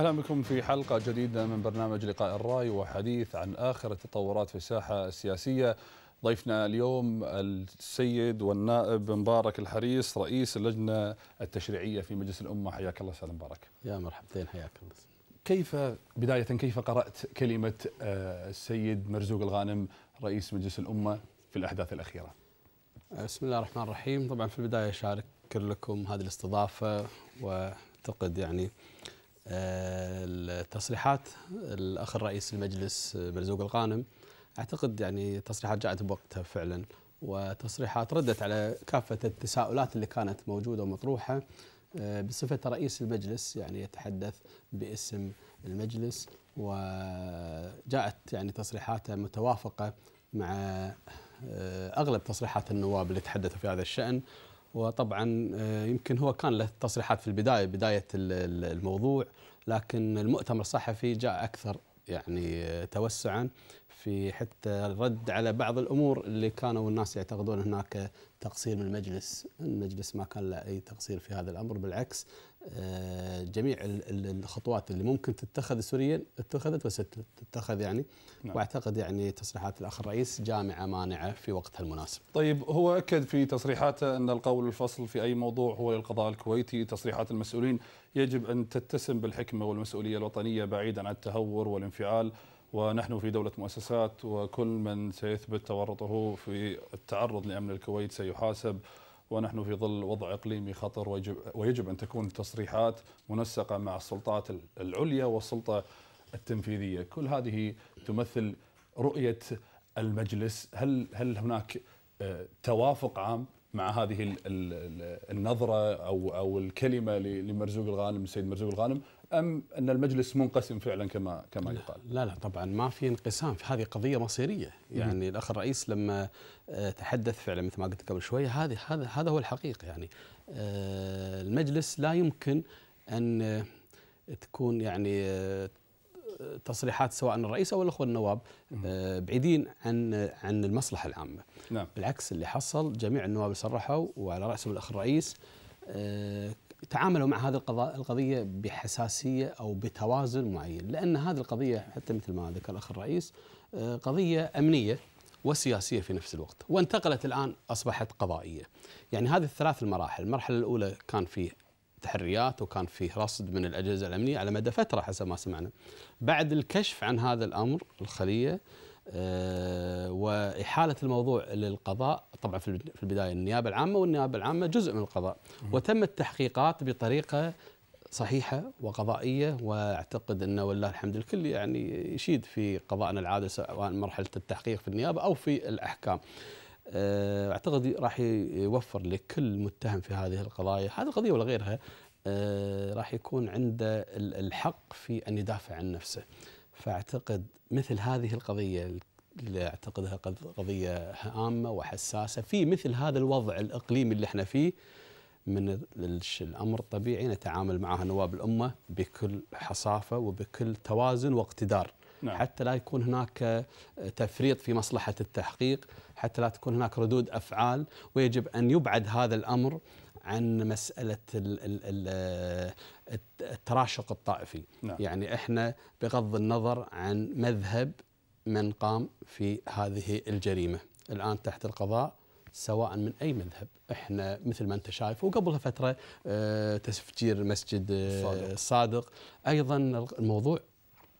أهلا بكم في حلقة جديدة من برنامج لقاء الرأي وحديث عن آخر التطورات في الساحة السياسية ضيفنا اليوم السيد والنائب مبارك الحريص رئيس اللجنة التشريعية في مجلس الأمة حياك الله أستاذ مبارك يا مرحبتين حياك الله كيف بداية كيف قرأت كلمة آه، السيد مرزوق الغانم رئيس مجلس الأمة في الأحداث الأخيرة بسم الله الرحمن الرحيم طبعا في البداية أشارك لكم هذه الاستضافة وأعتقد يعني آه، التصريحات الاخ الرئيس المجلس آه، مرزوق الغانم اعتقد يعني تصريحات جاءت بوقتها فعلا وتصريحات ردت على كافه التساؤلات اللي كانت موجوده ومطروحه آه، بصفه رئيس المجلس يعني يتحدث باسم المجلس وجاءت يعني تصريحاته متوافقه مع اغلب تصريحات النواب اللي تحدثوا في هذا الشان وطبعا آه، يمكن هو كان له تصريحات في البدايه بدايه الموضوع لكن المؤتمر الصحفي جاء اكثر يعني آه، توسعا في حتى الرد على بعض الامور اللي كانوا الناس يعتقدون هناك تقصير من المجلس، المجلس ما كان له اي تقصير في هذا الامر بالعكس جميع الخطوات اللي ممكن تتخذ سوريا اتخذت وستتخذ يعني نعم. واعتقد يعني تصريحات الاخ الرئيس جامعه مانعه في وقتها المناسب. طيب هو اكد في تصريحاته ان القول الفصل في اي موضوع هو للقضاء الكويتي، تصريحات المسؤولين يجب ان تتسم بالحكمه والمسؤوليه الوطنيه بعيدا عن التهور والانفعال ونحن في دولة مؤسسات وكل من سيثبت تورطه في التعرض لأمن الكويت سيحاسب ونحن في ظل وضع إقليمي خطر ويجب, ويجب أن تكون التصريحات منسقة مع السلطات العليا والسلطة التنفيذية كل هذه تمثل رؤية المجلس هل, هل هناك آه، توافق عام مع هذه النظرة أو, أو الكلمة لمرزوق الغانم السيد مرزوق الغانم ام ان المجلس منقسم فعلا كما كما يقال؟ لا لا طبعا ما في انقسام في هذه قضيه مصيريه يعني الاخ الرئيس لما آه، تحدث فعلا مثل ما قلت قبل شوي هذه هذا هذا هو الحقيقه يعني آه، المجلس لا يمكن ان آه، تكون يعني تصريحات سواء الرئيس او الاخوه النواب بعيدين عن عن المصلحه العامه. نعم. بالعكس اللي حصل جميع النواب صرحوا وعلى راسهم الاخ الرئيس تعاملوا مع هذه القضيه بحساسيه او بتوازن معين لان هذه القضيه حتى مثل ما ذكر الاخ الرئيس آه، قضيه امنيه وسياسيه في نفس الوقت وانتقلت الان اصبحت قضائيه يعني هذه الثلاث المراحل المرحله الاولى كان في تحريات وكان في رصد من الاجهزه الامنيه على مدى فتره حسب ما سمعنا بعد الكشف عن هذا الامر الخليه آه، واحاله الموضوع للقضاء طبعا في البدايه النيابه العامه والنيابه العامه جزء من القضاء وتم التحقيقات بطريقه صحيحه وقضائيه واعتقد انه والله الحمد الكل يعني يشيد في قضائنا العادة سواء مرحله التحقيق في النيابه او في الاحكام. آه، اعتقد راح يوفر لكل متهم في هذه القضايا، هذه القضيه ولا غيرها آه، راح يكون عنده الحق في ان يدافع عن نفسه. فاعتقد مثل هذه القضيه اللي اعتقدها قضيه هامه وحساسه في مثل هذا الوضع الاقليمي اللي احنا فيه من الامر الطبيعي نتعامل معها نواب الامه بكل حصافه وبكل توازن واقتدار نعم. حتى لا يكون هناك آه، تفريط في مصلحه التحقيق، حتى لا تكون هناك ردود افعال ويجب ان يبعد هذا الامر عن مسألة التراشق الطائفي نعم. يعني إحنا بغض النظر عن مذهب من قام في هذه الجريمة الآن تحت القضاء سواء من اي مذهب احنا مثل ما انت شايف وقبلها فتره آه، تفجير مسجد الصادق. آه، صادق ايضا الموضوع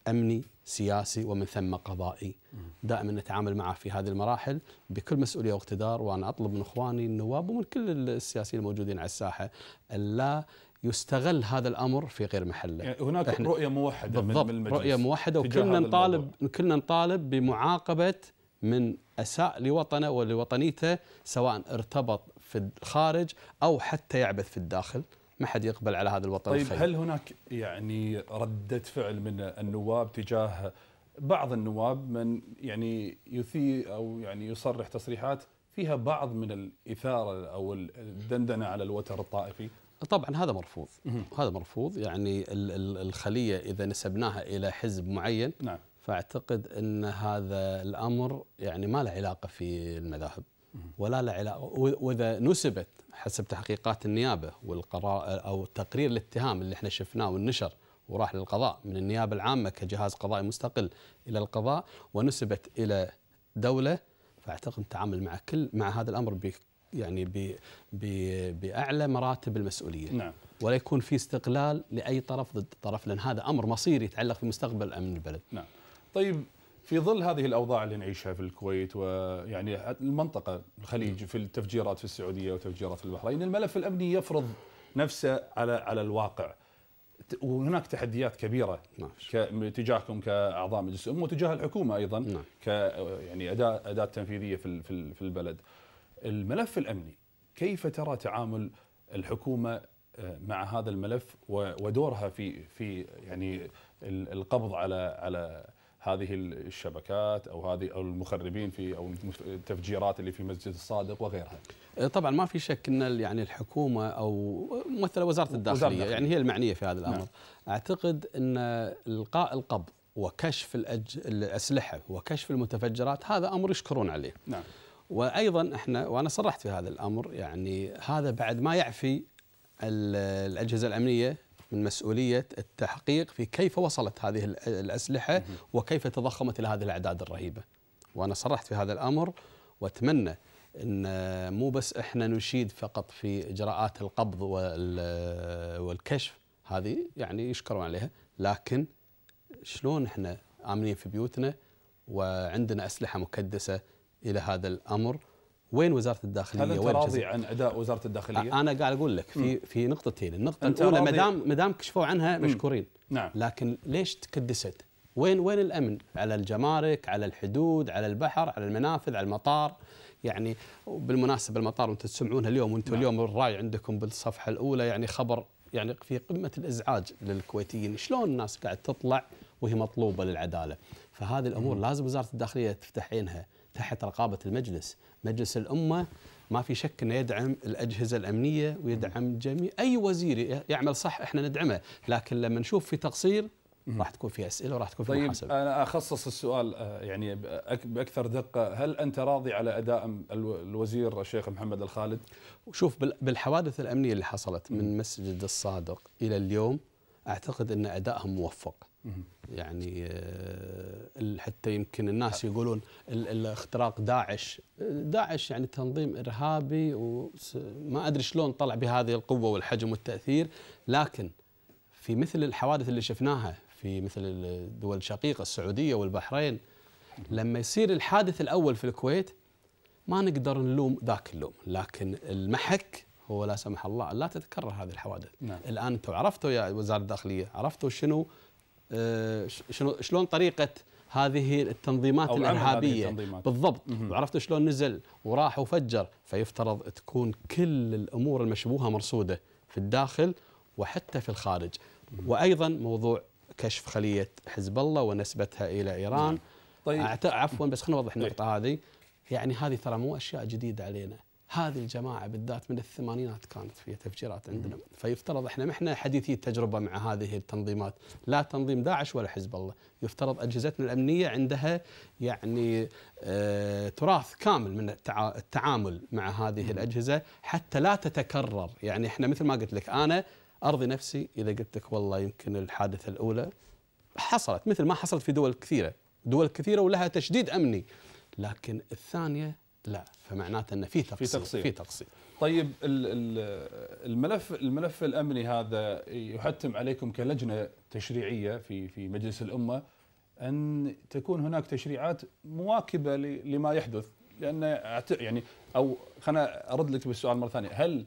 امني سياسي ومن ثم قضائي دائما نتعامل معه في هذه المراحل بكل مسؤوليه واقتدار وانا اطلب من اخواني النواب ومن كل السياسيين الموجودين على الساحه الا يستغل هذا الامر في غير محله يعني هناك رؤيه موحده بالضبط من المجلس رؤيه موحده وكلنا نطالب كلنا نطالب بمعاقبه من اساء لوطنه ولوطنيته سواء ارتبط في الخارج او حتى يعبث في الداخل ما حد يقبل على هذا الوطن طيب الخير. هل هناك يعني ردة فعل من النواب تجاه بعض النواب من يعني يثير او يعني يصرح تصريحات فيها بعض من الاثاره او الدندنه على الوتر الطائفي؟ طبعا هذا مرفوض هذا مرفوض يعني الخليه اذا نسبناها الى حزب معين نعم فاعتقد ان هذا الامر يعني ما له علاقه في المذاهب ولا له علاقه واذا نسبت حسب تحقيقات النيابه والقرار او تقرير الاتهام اللي احنا شفناه والنشر وراح للقضاء من النيابه العامه كجهاز قضائي مستقل الى القضاء ونسبت الى دوله فاعتقد نتعامل مع كل مع هذا الامر ب يعني ب ب باعلى مراتب المسؤوليه نعم. ولا يكون في استقلال لاي طرف ضد طرف لان هذا امر مصيري يتعلق بمستقبل امن البلد نعم طيب في ظل هذه الاوضاع اللي نعيشها في الكويت ويعني المنطقه الخليج نعم. في التفجيرات في السعوديه وتفجيرات في البحرين، الملف الامني يفرض نفسه على على الواقع. وهناك تحديات كبيره نعم. تجاهكم كاعضاء مجلس الامه وتجاه الحكومه ايضا نعم. ك يعني اداه اداه تنفيذيه في في البلد. الملف الامني كيف ترى تعامل الحكومه آه، مع هذا الملف ودورها في في يعني القبض على على هذه الشبكات او هذه او المخربين في او التفجيرات اللي في مسجد الصادق وغيرها. إيه، طبعا ما في شك ان يعني الحكومه او ممثله وزاره الداخليه وزارة يعني هي المعنيه في هذا الامر. نعم. اعتقد ان القاء القبض وكشف الأج... الاسلحه وكشف المتفجرات هذا امر يشكرون عليه. نعم. وايضا احنا وانا صرحت في هذا الامر يعني هذا بعد ما يعفي الاجهزه الامنيه من مسؤولية التحقيق في كيف وصلت هذه الأسلحة وكيف تضخمت إلى هذه الأعداد الرهيبة وأنا صرحت في هذا الأمر وأتمنى أن مو بس إحنا نشيد فقط في إجراءات القبض والكشف هذه يعني يشكرون عليها لكن شلون إحنا آمنين في بيوتنا وعندنا أسلحة مكدسة إلى هذا الأمر وين وزاره الداخليه هل انت وين راضي عن اداء وزاره الداخليه انا قاعد اقول لك في في نقطتين النقطه الاولى ما دام ما دام كشفوا عنها مشكورين نعم لكن ليش تكدست وين وين الامن على الجمارك على الحدود على البحر على المنافذ على المطار يعني بالمناسبه المطار وانتم تسمعونها اليوم وانتم نعم. اليوم الراي عندكم بالصفحه الاولى يعني خبر يعني في قمه الازعاج للكويتيين شلون الناس قاعد تطلع وهي مطلوبه للعداله فهذه الامور مم. لازم وزاره الداخليه تفتح عينها تحت رقابه المجلس مجلس الامه ما في شك انه يدعم الاجهزه الامنيه ويدعم جميع اي وزير يعمل صح احنا ندعمه لكن لما نشوف في تقصير راح تكون في اسئله وراح تكون في طيب، محاسبه طيب انا اخصص السؤال آه، يعني باكثر دقه هل انت راضي على اداء الوزير الشيخ محمد الخالد شوف بالحوادث الامنيه اللي حصلت من مسجد الصادق الى اليوم اعتقد ان ادائهم موفق يعني آه، حتى يمكن الناس يقولون الاختراق داعش داعش يعني تنظيم ارهابي وما ادري شلون طلع بهذه القوه والحجم والتاثير لكن في مثل الحوادث اللي شفناها في مثل الدول الشقيقه السعوديه والبحرين لما يصير الحادث الاول في الكويت ما نقدر نلوم ذاك اللوم لكن المحك هو لا سمح الله لا تتكرر هذه الحوادث نعم. الان انتم عرفتوا يا وزاره الداخليه عرفتوا شنو آه، شلون طريقه هذه التنظيمات الارهابيه بالضبط وعرفت شلون نزل وراح وفجر فيفترض تكون كل الامور المشبوهه مرصوده في الداخل وحتى في الخارج وايضا موضوع كشف خليه حزب الله ونسبتها الى ايران نعم. طيب عفوا بس خلينا نوضح إيه. النقطه هذه يعني هذه ترى مو اشياء جديده علينا هذه الجماعه بالذات من الثمانينات كانت فيها تفجيرات عندنا فيفترض احنا ما احنا حديثي التجربه مع هذه التنظيمات لا تنظيم داعش ولا حزب الله يفترض اجهزتنا الامنيه عندها يعني آه تراث كامل من التعامل مع هذه الاجهزه حتى لا تتكرر يعني احنا مثل ما قلت لك انا ارضي نفسي اذا قلت لك والله يمكن الحادثه الاولى حصلت مثل ما حصلت في دول كثيره دول كثيره ولها تشديد امني لكن الثانيه لا فمعناته ان في تقصير في تقصير, في تقصير. طيب الملف الملف الامني هذا يحتم عليكم كلجنه تشريعيه في في مجلس الامه ان تكون هناك تشريعات مواكبه لما يحدث لان يعني او خلنا ارد لك بالسؤال مره ثانيه هل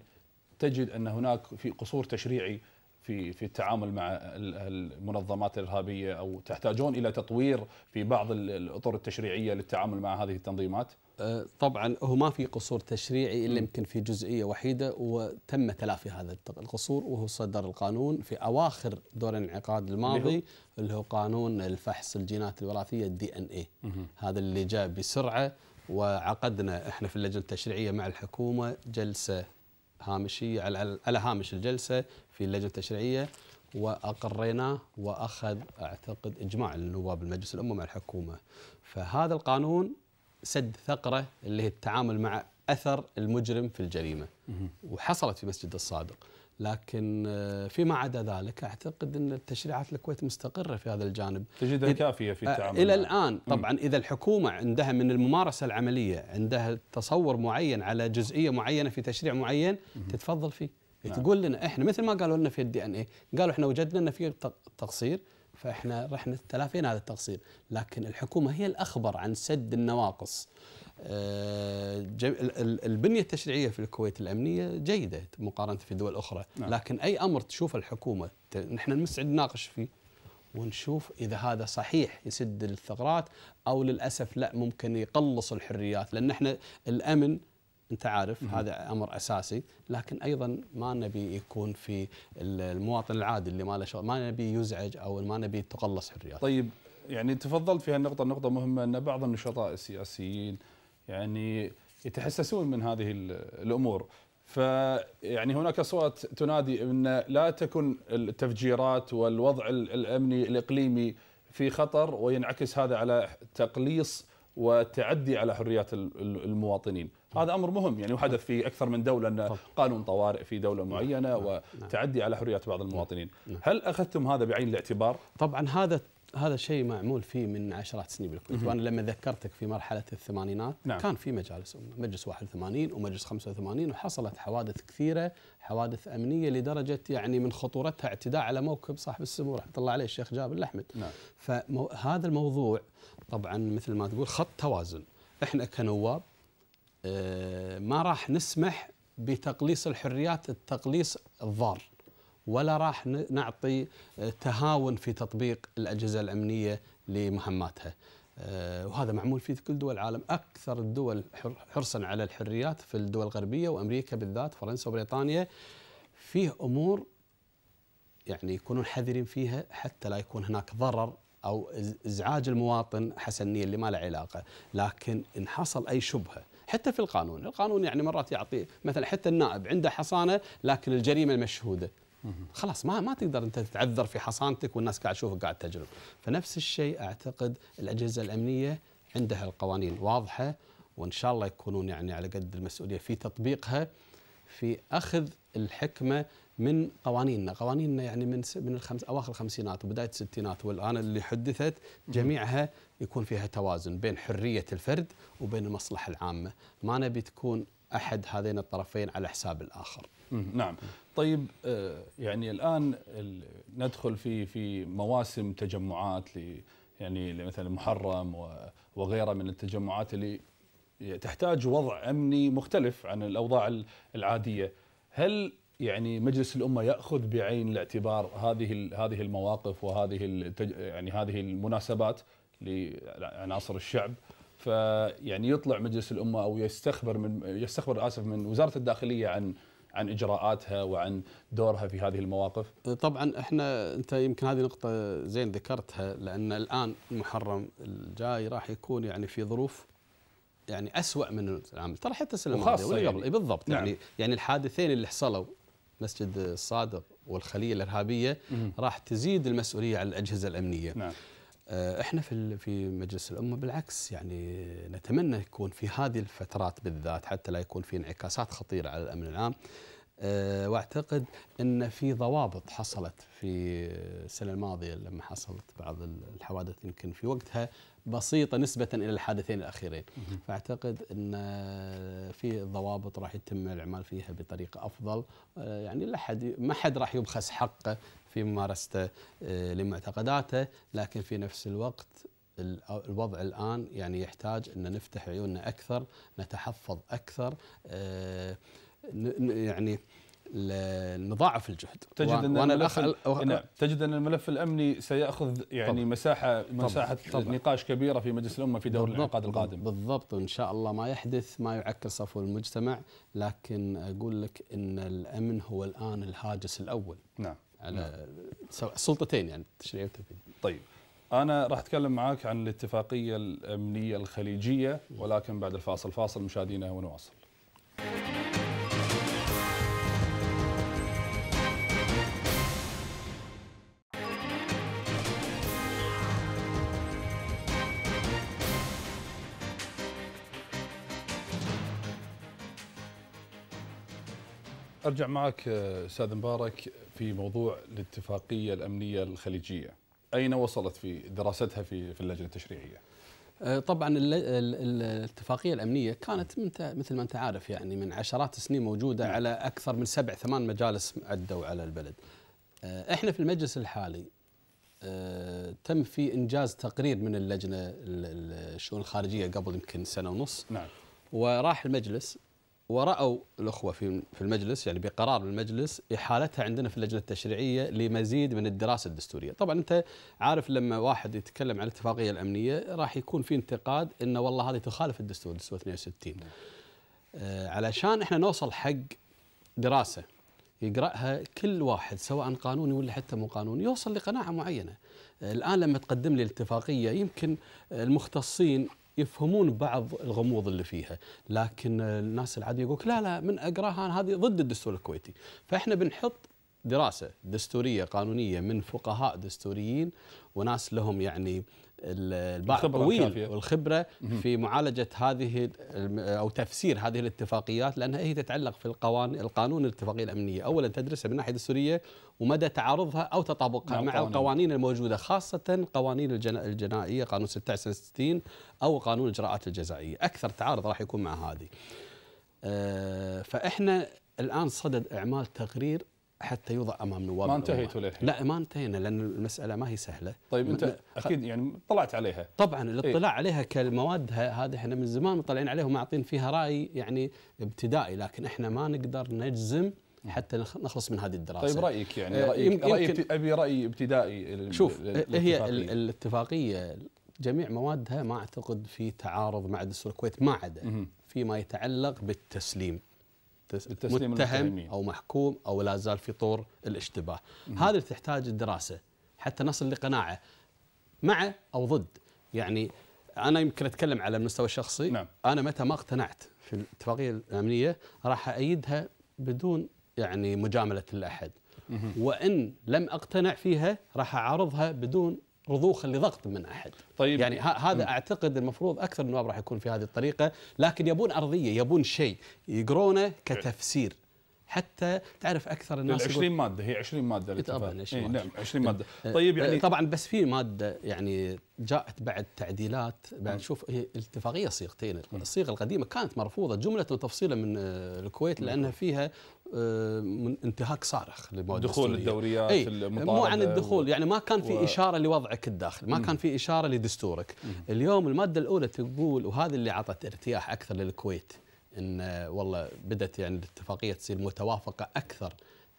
تجد ان هناك في قصور تشريعي في في التعامل مع المنظمات الارهابيه او تحتاجون الى تطوير في بعض الاطر التشريعيه للتعامل مع هذه التنظيمات؟ آه، طبعا هو ما في قصور تشريعي الا يمكن في جزئيه وحيده وتم تلافي هذا القصور وهو صدر القانون في اواخر دور الانعقاد الماضي اللي هو قانون الفحص الجينات الوراثيه الدي ان اي هذا اللي جاء بسرعه وعقدنا احنا في اللجنه التشريعيه مع الحكومه جلسه هامشيه على هامش الجلسه في اللجنه التشريعيه واقريناه واخذ اعتقد اجماع النواب المجلس الامه مع الحكومه فهذا القانون سد ثقره اللي هي التعامل مع اثر المجرم في الجريمه وحصلت في مسجد الصادق لكن آه، فيما عدا ذلك اعتقد ان التشريعات الكويت مستقره في هذا الجانب تجدها كافيه في آه، التعامل الى الان طبعا اذا الحكومه عندها من الممارسه العمليه عندها تصور معين على جزئيه معينه في تشريع معين تتفضل فيه نعم. تقول لنا احنا مثل ما قالوا لنا في الدي ان اي قالوا احنا وجدنا ان في تقصير فاحنا رحنا تلافينا هذا التقصير لكن الحكومه هي الاخبر عن سد النواقص آه، البنيه التشريعيه في الكويت الامنيه جيده مقارنه في دول اخرى نعم. لكن اي امر تشوف الحكومه نحن نسعد نناقش فيه ونشوف اذا هذا صحيح يسد الثغرات او للاسف لا ممكن يقلص الحريات لان احنا الامن انت عارف مم. هذا امر اساسي لكن ايضا ما نبي يكون في المواطن العادي اللي ما له شغل ما نبي يزعج او ما نبي تقلص حرياته طيب يعني تفضلت في النقطة نقطه مهمه ان بعض النشطاء السياسيين يعني يتحسسون من هذه الامور فيعني هناك اصوات تنادي ان لا تكن التفجيرات والوضع الامني الاقليمي في خطر وينعكس هذا على تقليص وتعدي على حريات المواطنين هذا امر مهم يعني وحدث في اكثر من دوله ان قانون طوارئ في دوله نعم، معينه نعم، وتعدي على حريات بعض المواطنين نعم، هل اخذتم هذا بعين الاعتبار طبعا هذا هذا شيء معمول فيه من عشرات سنين بالكويت وانا لما ذكرتك في مرحله الثمانينات نعم. كان في مجالس مجلس 81 ومجلس 85 وحصلت حوادث كثيره حوادث امنيه لدرجه يعني من خطورتها اعتداء على موكب صاحب السمو رحمه الله عليه الشيخ جابر الاحمد نعم. فهذا الموضوع طبعا مثل ما تقول خط توازن احنا كنواب آه، ما راح نسمح بتقليص الحريات التقليص الضار ولا راح نعطي آه، تهاون في تطبيق الأجهزة الأمنية لمهماتها آه، وهذا معمول في كل دول العالم أكثر الدول حرصا على الحريات في الدول الغربية وأمريكا بالذات فرنسا وبريطانيا فيه أمور يعني يكونون حذرين فيها حتى لا يكون هناك ضرر أو إزعاج المواطن حسنيا اللي ما له علاقة لكن إن حصل أي شبهة حتى في القانون القانون يعني مرات يعطي مثلا حتى النائب عنده حصانه لكن الجريمه المشهوده خلاص ما ما تقدر انت تتعذر في حصانتك والناس قاعد تشوفك قاعد تجرب فنفس الشيء اعتقد الاجهزه الامنيه عندها القوانين واضحه وان شاء الله يكونون يعني على قد المسؤوليه في تطبيقها في اخذ الحكمه من قوانيننا قوانيننا يعني من من الخمس اواخر الخمسينات وبدايه الستينات والان اللي حدثت جميعها يكون فيها توازن بين حريه الفرد وبين المصلحه العامه ما نبي تكون احد هذين الطرفين على حساب الاخر نعم طيب آه، يعني الان ندخل في في مواسم تجمعات ل يعني مثلا محرم وغيره من التجمعات اللي تحتاج وضع امني مختلف عن الاوضاع العاديه هل يعني مجلس الامه ياخذ بعين الاعتبار هذه هذه المواقف وهذه التج... يعني هذه المناسبات لعناصر الشعب فيعني يطلع مجلس الامه او يستخبر من يستخبر اسف من وزاره الداخليه عن عن اجراءاتها وعن دورها في هذه المواقف؟ طبعا احنا انت يمكن هذه نقطه زين ذكرتها لان الان المحرم الجاي راح يكون يعني في ظروف يعني اسوء من العام ترى حتى السنه الماضيه واللي قبل يعني. بالضبط يعني- نعم. يعني يعني الحادثين اللي حصلوا مسجد الصادق والخليه الارهابيه راح تزيد المسؤوليه على الاجهزه الامنيه نعم. آه، احنا في في مجلس الامه بالعكس يعني نتمنى يكون في هذه الفترات بالذات حتى لا يكون في انعكاسات خطيره على الامن العام أه واعتقد ان في ضوابط حصلت في السنه الماضيه لما حصلت بعض الحوادث يمكن في وقتها بسيطه نسبه الى الحادثين الاخيرين فاعتقد ان آه، في ضوابط راح يتم العمل فيها بطريقه افضل آه، يعني لا حد ما حد راح يبخس حقه في ممارسته آه، لمعتقداته لكن في نفس الوقت الوضع الان يعني يحتاج ان نفتح عيوننا اكثر نتحفظ اكثر يعني نضاعف الجهد تجد ان وأنا الملف نعم. تجد ان الملف الامني سياخذ يعني طبعًا. مساحه مساحه طبعًا. نقاش كبيره في مجلس الامه في دور الانعقاد القادم بالضبط وان شاء الله ما يحدث ما يعكر صفو المجتمع لكن اقول لك ان الامن هو الان الهاجس الاول نعم على نعم. سلطتين يعني التشريعيه والتنفيذيه طيب انا راح اتكلم معاك عن الاتفاقيه الامنيه الخليجيه ولكن بعد الفاصل فاصل مشاهدينا ونواصل ارجع معك آه، استاذ مبارك في موضوع الاتفاقيه الامنيه الخليجيه اين وصلت في دراستها في في اللجنه التشريعيه آه، طبعا الاتفاقيه الامنيه كانت مثل ما انت عارف يعني من عشرات السنين موجوده نعم. على اكثر من سبع ثمان مجالس عدوا على البلد آه، احنا في المجلس الحالي تم في انجاز تقرير من اللجنه الشؤون الخارجيه قبل يمكن سنه ونص نعم وراح المجلس ورأوا الأخوة في في المجلس يعني بقرار من المجلس إحالتها عندنا في اللجنة التشريعية لمزيد من الدراسة الدستورية طبعا أنت عارف لما واحد يتكلم عن الاتفاقية الأمنية راح يكون في انتقاد أنه والله هذه تخالف الدستور دستور 62 آه علشان إحنا نوصل حق دراسة يقرأها كل واحد سواء قانوني ولا حتى مو قانوني يوصل لقناعة معينة آه، الآن لما تقدم لي الاتفاقية يمكن المختصين يفهمون بعض الغموض اللي فيها لكن الناس العادي يقول لا لا من اقراها هذه ضد الدستور الكويتي فاحنا بنحط دراسه دستوريه قانونيه من فقهاء دستوريين وناس لهم يعني الباع الطويل والخبره في معالجه هذه او تفسير هذه الاتفاقيات لانها هي تتعلق في القوانين القانون الاتفاقيه الامنيه، اولا تدرسها من الناحيه السوريه ومدى تعارضها او تطابقها مع, القوانين, القوانين الموجوده خاصه قوانين الجنائيه قانون 66 او قانون الاجراءات الجزائيه، اكثر تعارض راح يكون مع هذه. آه، فاحنا الان صدد اعمال تقرير حتى يوضع امام نواب ما انتهيتوا للحين لا ما انتهينا لان المساله ما هي سهله طيب انت اكيد يعني طلعت عليها طبعا إيه. الاطلاع إيه؟ عليها كالمواد هذه احنا من زمان مطلعين عليها ومعطين فيها راي يعني ابتدائي لكن احنا ما نقدر نجزم حتى نخلص من هذه الدراسه طيب رايك يعني آه، رايك رأي ابي راي ابتدائي شوف آه، هي الاتفاقيه جميع موادها ما اعتقد في تعارض مع دستور الكويت ما عدا فيما يتعلق بالتسليم متهم او محكوم او لا زال في طور الاشتباه هذه اللي تحتاج الدراسه حتى نصل لقناعه مع او ضد يعني انا يمكن اتكلم على المستوى الشخصي نعم. انا متى ما اقتنعت في الاتفاقيه الامنيه راح ايدها بدون يعني مجامله لاحد وان لم اقتنع فيها راح اعارضها بدون رضوخا لضغط من احد طيب يعني هذا م. اعتقد المفروض اكثر النواب راح يكون في هذه الطريقه لكن يبون ارضيه يبون شيء يقرونه إيه. كتفسير حتى تعرف اكثر الناس 20 ماده هي 20 ماده إيه، طبعا 20 إيه، ماده نعم 20 إيه، ماده طيب يعني طبعا بس في ماده يعني جاءت بعد تعديلات بعد نعم. شوف هي الاتفاقيه صيغتين نعم. الصيغه القديمه كانت مرفوضه جمله وتفصيلا من آه، الكويت نعم. لانها فيها آه، من انتهاك صارخ لمواد دخول الدوريات أي مو عن الدخول يعني ما كان في و... اشاره لوضعك الداخلي ما كان في اشاره لدستورك اليوم الماده الاولى تقول وهذا اللي اعطت ارتياح اكثر للكويت ان والله بدات يعني الاتفاقيه تصير متوافقه اكثر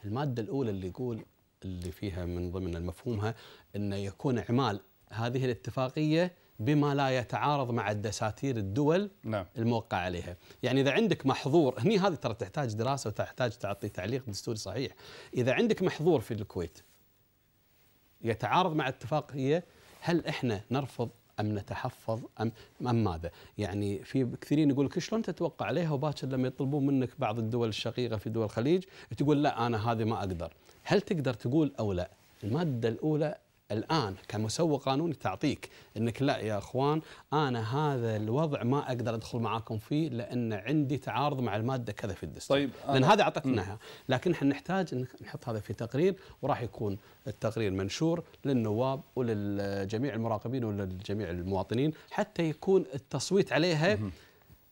الماده الاولى اللي يقول اللي فيها من ضمن مفهومها انه يكون اعمال هذه الاتفاقيه بما لا يتعارض مع الدساتير الدول نعم. الموقع عليها يعني إذا عندك محظور هني هذه ترى تحتاج دراسة وتحتاج تعطي تعليق دستوري صحيح إذا عندك محظور في الكويت يتعارض مع اتفاقية هل إحنا نرفض ام نتحفظ ام ام ماذا؟ يعني في كثيرين يقول لك شلون تتوقع عليها وباكر لما يطلبون منك بعض الدول الشقيقه في دول الخليج تقول لا انا هذه ما اقدر، هل تقدر تقول او لا؟ الماده الاولى الان كمسوق قانوني تعطيك انك لا يا اخوان انا هذا الوضع ما اقدر ادخل معاكم فيه لان عندي تعارض مع الماده كذا في الدستور طيب لان هذا اعطتناها لكن احنا نحتاج إن نحط هذا في تقرير وراح يكون التقرير منشور للنواب وللجميع المراقبين وللجميع المواطنين حتى يكون التصويت عليها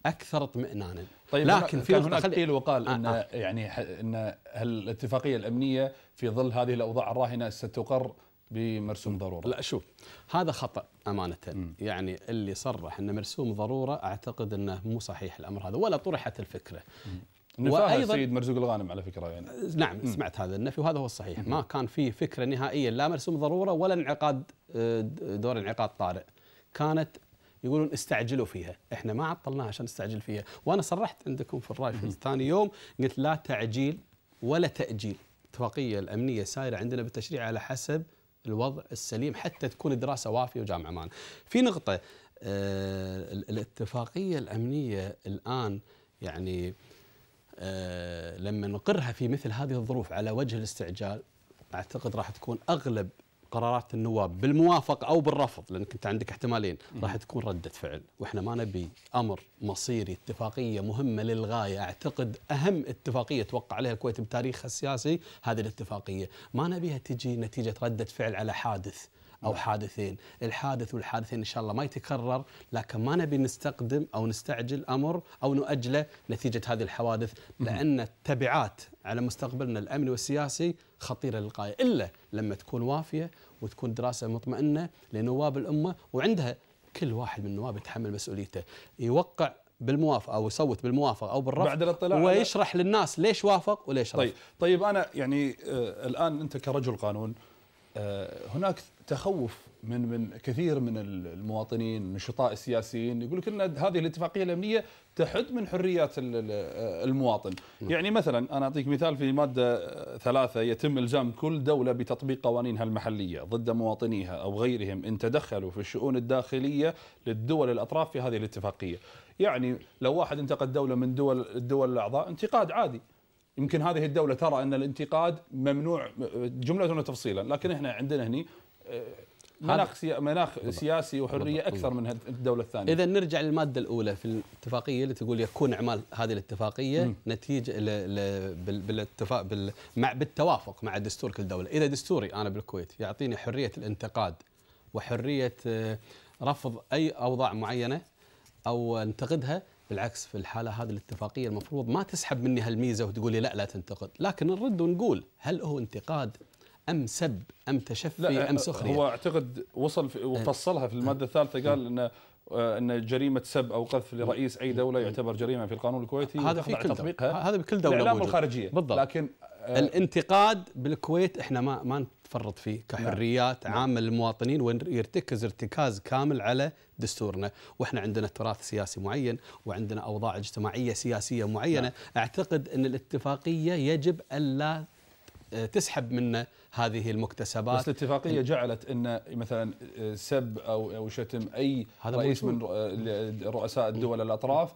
اكثر اطمئنانا طيب لكن في كان هناك قيل وقال آه ان آه. يعني ان الاتفاقيه الامنيه في ظل هذه الاوضاع الراهنه ستقر بمرسوم ضروره لا شوف هذا خطا امانه م. يعني اللي صرح ان مرسوم ضروره اعتقد انه مو صحيح الامر هذا ولا طرحت الفكره وايضا السيد مرزوق الغانم على فكره يعني نعم م. سمعت هذا النفي وهذا هو الصحيح م. ما كان في فكره نهائيا لا مرسوم ضروره ولا انعقاد آه، دور انعقاد طارئ كانت يقولون استعجلوا فيها احنا ما عطلناها عشان نستعجل فيها وانا صرحت عندكم في الراي في ثاني يوم قلت لا تعجيل ولا تاجيل الاتفاقيه الامنيه سايره عندنا بالتشريع على حسب الوضع السليم حتى تكون الدراسه وافيه وجامعه مان في نقطه آه، الاتفاقيه الامنيه الان يعني آه، لما نقرها في مثل هذه الظروف على وجه الاستعجال اعتقد راح تكون اغلب قرارات النواب بالموافقه او بالرفض لانك انت عندك احتمالين راح تكون رده فعل واحنا ما نبي امر مصيري اتفاقيه مهمه للغايه اعتقد اهم اتفاقيه توقع عليها الكويت بتاريخها السياسي هذه الاتفاقيه ما نبيها تجي نتيجه رده فعل على حادث او حادثين، الحادث والحادثين ان شاء الله ما يتكرر، لكن ما نبي نستقدم او نستعجل امر او نؤجله نتيجه هذه الحوادث لان التبعات على مستقبلنا الامني والسياسي خطيره للغايه الا لما تكون وافيه وتكون دراسه مطمئنه لنواب الامه وعندها كل واحد من النواب يتحمل مسؤوليته، يوقع بالموافقه او يصوت بالموافقه او بالرفض بعد الاطلاع ويشرح للناس ليش وافق وليش رفض طيب طيب انا يعني آه الان انت كرجل قانون آه، هناك تخوف من من كثير من المواطنين النشطاء السياسيين يقول لك ان هذه الاتفاقيه الامنيه تحد من حريات آه، المواطن، يعني مثلا انا اعطيك مثال في ماده ثلاثه يتم الزام كل دوله بتطبيق قوانينها المحليه ضد مواطنيها او غيرهم ان تدخلوا في الشؤون الداخليه للدول الاطراف في هذه الاتفاقيه، يعني لو واحد انتقد دوله من دول الدول الاعضاء انتقاد عادي يمكن هذه الدوله ترى ان الانتقاد ممنوع جمله وتفصيلا لكن احنا عندنا هنا آه، مناخ مناخ سياسي وحريه اكثر من الدوله الثانيه. اذا نرجع للماده الاولى في الاتفاقيه اللي تقول يكون اعمال هذه الاتفاقيه م. نتيجه ل... ل... بال... بالاتفاق بال... مع بالتوافق مع دستور كل دوله، اذا دستوري انا بالكويت يعطيني حريه الانتقاد وحريه آه، رفض اي اوضاع معينه او انتقدها بالعكس في الحالة هذه الاتفاقية المفروض ما تسحب مني هالميزة وتقول لي لا لا تنتقد لكن نرد ونقول هل هو انتقاد أم سب أم تشفي أم سخرية هو أعتقد وصل إيه. وفصلها في المادة الثالثة قال إيه. ان ان جريمه سب او قذف لرئيس اي دوله إيه. يعتبر جريمه في القانون الكويتي هذا في كل تطبيقها هذا بكل دوله الاعلام الخارجيه بالضبط لكن آه، الانتقاد بالكويت احنا ما ما تفرط فيه كحريات نعم. نعم. عامه للمواطنين ويرتكز ارتكاز كامل على دستورنا واحنا عندنا تراث سياسي معين وعندنا اوضاع اجتماعيه سياسيه معينه نعم. اعتقد ان الاتفاقيه يجب الا آه، تسحب منا هذه المكتسبات بس الاتفاقيه جعلت ان مثلا آه، سب او او شتم اي هذا رئيس من آه، رؤساء الدول الاطراف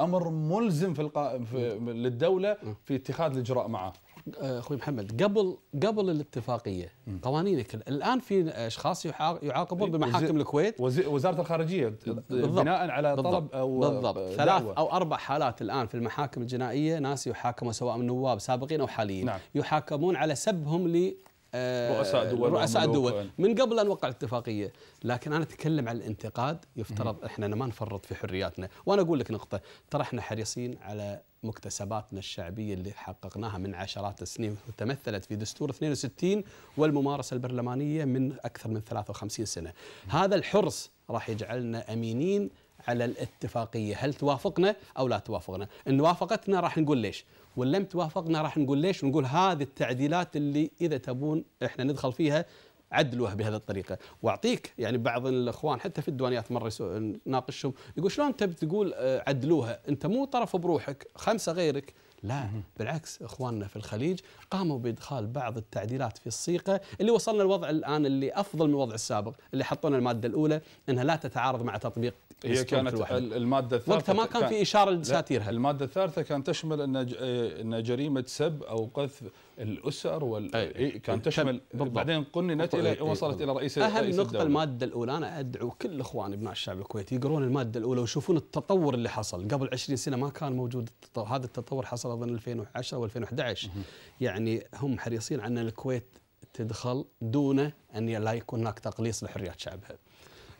امر ملزم في, في للدوله في اتخاذ الاجراء معه آه، اخوي محمد قبل قبل الاتفاقيه قوانينك الان في اشخاص يعاقبون إيه، بمحاكم الكويت وزاره الخارجيه بناء على بالضبط طلب او آه، بالضبط دعوة. ثلاث او اربع حالات الان في المحاكم الجنائيه ناس يحاكموا سواء من نواب سابقين او حاليين نعم. يحاكمون على سبهم ل آه، رؤساء دول رؤساء دول من قبل ان وقع الاتفاقيه، لكن انا اتكلم عن الانتقاد يفترض احنا ما نفرط في حرياتنا، وانا اقول لك نقطه، ترى احنا حريصين على مكتسباتنا الشعبية اللي حققناها من عشرات السنين وتمثلت في دستور 62 والممارسة البرلمانية من أكثر من 53 سنة هذا الحرص راح يجعلنا أمينين على الاتفاقية هل توافقنا أو لا توافقنا إن وافقتنا راح نقول ليش وإن لم توافقنا راح نقول ليش ونقول هذه التعديلات اللي إذا تبون إحنا ندخل فيها عدلوها بهذه الطريقه واعطيك يعني بعض الاخوان حتى في الديوانيات مره ناقشهم يقول شلون انت بتقول آه، عدلوها انت مو طرف بروحك خمسه غيرك لا بالعكس اخواننا في الخليج قاموا بادخال بعض التعديلات في الصيغه اللي وصلنا الوضع الان اللي افضل من الوضع السابق اللي حطونا الماده الاولى انها لا تتعارض مع تطبيق هي كانت الوحدة. الماده الثالثه وقتها ما كان, كان في اشاره لدساتيرها الماده الثالثه كانت تشمل ان إيه، جريمه سب او قذف الاسر وال أيه. كان تشمل بالضبط. بعدين قننت الى أيه. وصلت الى رئيس اهم رئيس نقطه الدولة. الماده الاولى انا ادعو كل اخواني ابناء الشعب الكويتي يقرون الماده الاولى ويشوفون التطور اللي حصل قبل 20 سنه ما كان موجود التطور. هذا التطور حصل اظن 2010 و2011 يعني هم حريصين على ان الكويت تدخل دون ان لا يكون هناك تقليص لحريات شعبها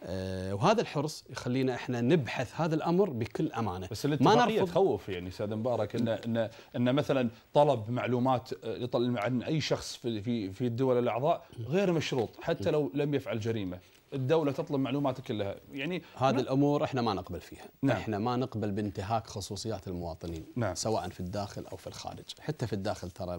آه، وهذا الحرص يخلينا احنا نبحث هذا الامر بكل امانه بس ما نرفض تخوف يعني استاذ مبارك ان ان ان مثلا طلب معلومات آه، عن اي شخص في في في الدول الاعضاء غير مشروط حتى لو لم يفعل جريمه الدولة تطلب معلوماتك كلها يعني هذه الأمور احنا ما نقبل فيها نعم. احنا ما نقبل بانتهاك خصوصيات المواطنين نعم. سواء في الداخل أو في الخارج حتى في الداخل ترى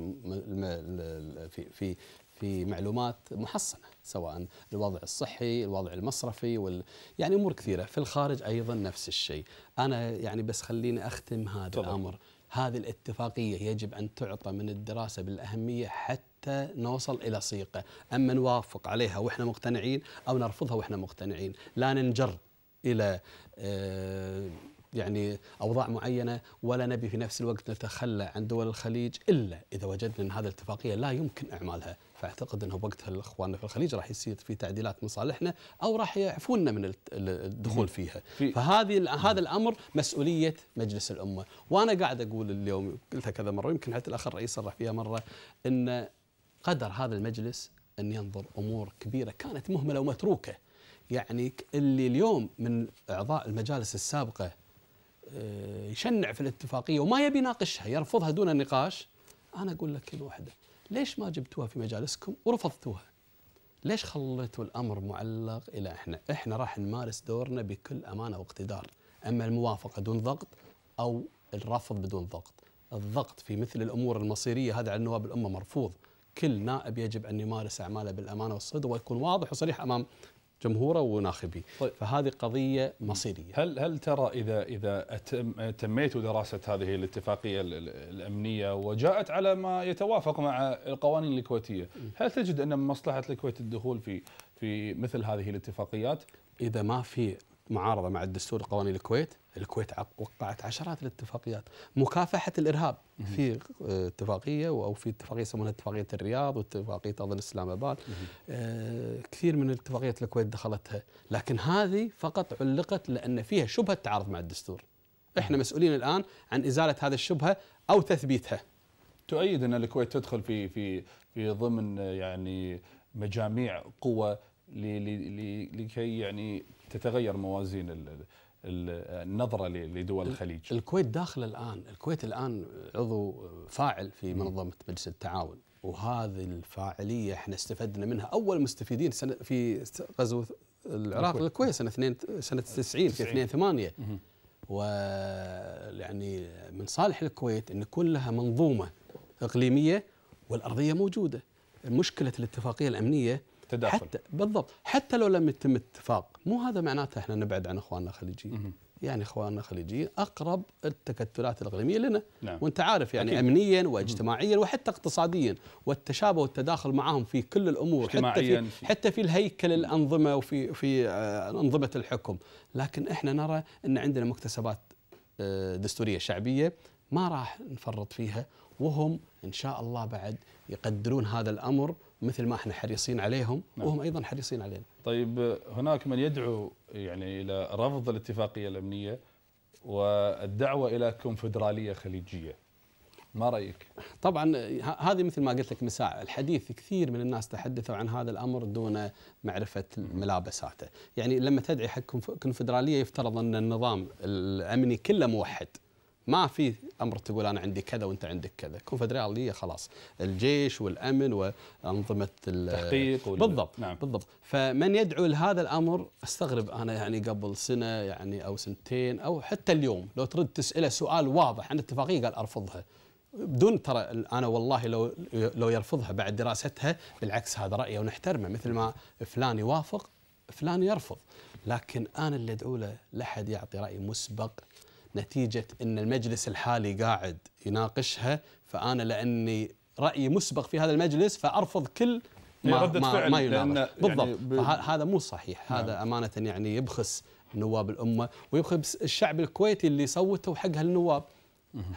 في, في في معلومات محصنه سواء الوضع الصحي، الوضع المصرفي وال... يعني امور كثيره، في الخارج ايضا نفس الشيء، انا يعني بس خليني اختم هذا طبعا. الامر، هذه الاتفاقيه يجب ان تعطى من الدراسه بالاهميه حتى نوصل الى صيغه، اما نوافق عليها واحنا مقتنعين او نرفضها واحنا مقتنعين، لا ننجر الى آه يعني اوضاع معينه ولا نبي في نفس الوقت نتخلى عن دول الخليج الا اذا وجدنا ان هذه الاتفاقيه لا يمكن اعمالها فاعتقد انه وقتها اخواننا في الخليج راح يصير في تعديلات مصالحنا او راح يعفونا من الدخول فيها فهذه هذا الامر مسؤوليه مجلس الامه وانا قاعد اقول اليوم قلتها كذا مره يمكن حتى الاخ الرئيس صرح فيها مره ان قدر هذا المجلس ان ينظر امور كبيره كانت مهمله ومتروكه يعني اللي اليوم من اعضاء المجالس السابقه آه، يشنع في الاتفاقيه وما يبي يناقشها يرفضها دون النقاش انا اقول لك كلمه واحده ليش ما جبتوها في مجالسكم ورفضتوها ليش خليتوا الأمر معلق إلى إحنا إحنا راح نمارس دورنا بكل أمانة واقتدار أما الموافقة دون ضغط أو الرفض بدون ضغط الضغط في مثل الأمور المصيرية هذا على نواب الأمة مرفوض كل نائب يجب أن يمارس أعماله بالأمانة والصدق ويكون واضح وصريح أمام جمهوره وناخبي طيب. فهذه قضيه مصيريه هل هل ترى اذا اذا تميت دراسه هذه الاتفاقيه الامنيه وجاءت على ما يتوافق مع القوانين الكويتيه هل تجد ان من مصلحه الكويت الدخول في في مثل هذه الاتفاقيات اذا ما في معارضه مع الدستور وقوانين الكويت الكويت وقعت عشرات الاتفاقيات مكافحه الارهاب في آه، اتفاقيه او في اتفاقيه يسمونها اتفاقيه الرياض واتفاقيه اظن اسلام اباد آه، كثير من الاتفاقيات الكويت دخلتها لكن هذه فقط علقت لان فيها شبهه تعارض مع الدستور احنا مسؤولين الان عن ازاله هذه الشبهه او تثبيتها تؤيد ان الكويت تدخل في في في ضمن يعني مجاميع قوى لكي يعني تتغير موازين النظره لدول الخليج الكويت داخله الان الكويت الان عضو فاعل في منظمه مجلس التعاون وهذه الفاعليه احنا استفدنا منها اول مستفيدين سنة في غزو العراق للكويت سنه اثنين سنه 90 في 2 8 ويعني من صالح الكويت ان يكون لها منظومه اقليميه والارضيه موجوده مشكله الاتفاقيه الامنيه التداخل حتى بالضبط حتى لو لم يتم اتفاق مو هذا معناته احنا نبعد عن اخواننا الخليجيين يعني اخواننا الخليجيين اقرب التكتلات الاقليميه لنا نعم. وانت عارف يعني أكيد. امنيا واجتماعيا وحتى اقتصاديا والتشابه والتداخل معهم في كل الامور حتى في حتى في الهيكل الانظمه وفي في آه، انظمه الحكم لكن احنا نرى ان عندنا مكتسبات آه، دستوريه شعبيه ما راح نفرط فيها وهم ان شاء الله بعد يقدرون هذا الامر مثل ما احنا حريصين عليهم نعم. وهم ايضا حريصين علينا. طيب هناك من يدعو يعني الى رفض الاتفاقيه الامنيه والدعوه الى كونفدراليه خليجيه. ما رايك؟ طبعا هذه مثل ما قلت لك من ساعه الحديث كثير من الناس تحدثوا عن هذا الامر دون معرفه ملابساته، يعني لما تدعي حق كونفدراليه يفترض ان النظام الامني كله موحد. ما في امر تقول انا عندي كذا وانت عندك كذا، الكونفدراليه خلاص الجيش والامن وانظمه التحقيق وال... بالضبط نعم. بالضبط، فمن يدعو لهذا الامر استغرب انا يعني قبل سنه يعني او سنتين او حتى اليوم لو ترد تساله سؤال واضح عن اتفاقيه قال ارفضها. بدون ترى انا والله لو لو يرفضها بعد دراستها بالعكس هذا رايه ونحترمه مثل ما فلان يوافق فلان يرفض، لكن انا اللي ادعو له لا احد يعطي راي مسبق نتيجه ان المجلس الحالي قاعد يناقشها فانا لاني رايي مسبق في هذا المجلس فارفض كل ما ردة ما, فعل ما يناقش يعني بالضبط يعني ب... هذا مو صحيح هذا نعم. امانه يعني يبخس نواب الامه ويبخس الشعب الكويتي اللي صوتوا حق هالنواب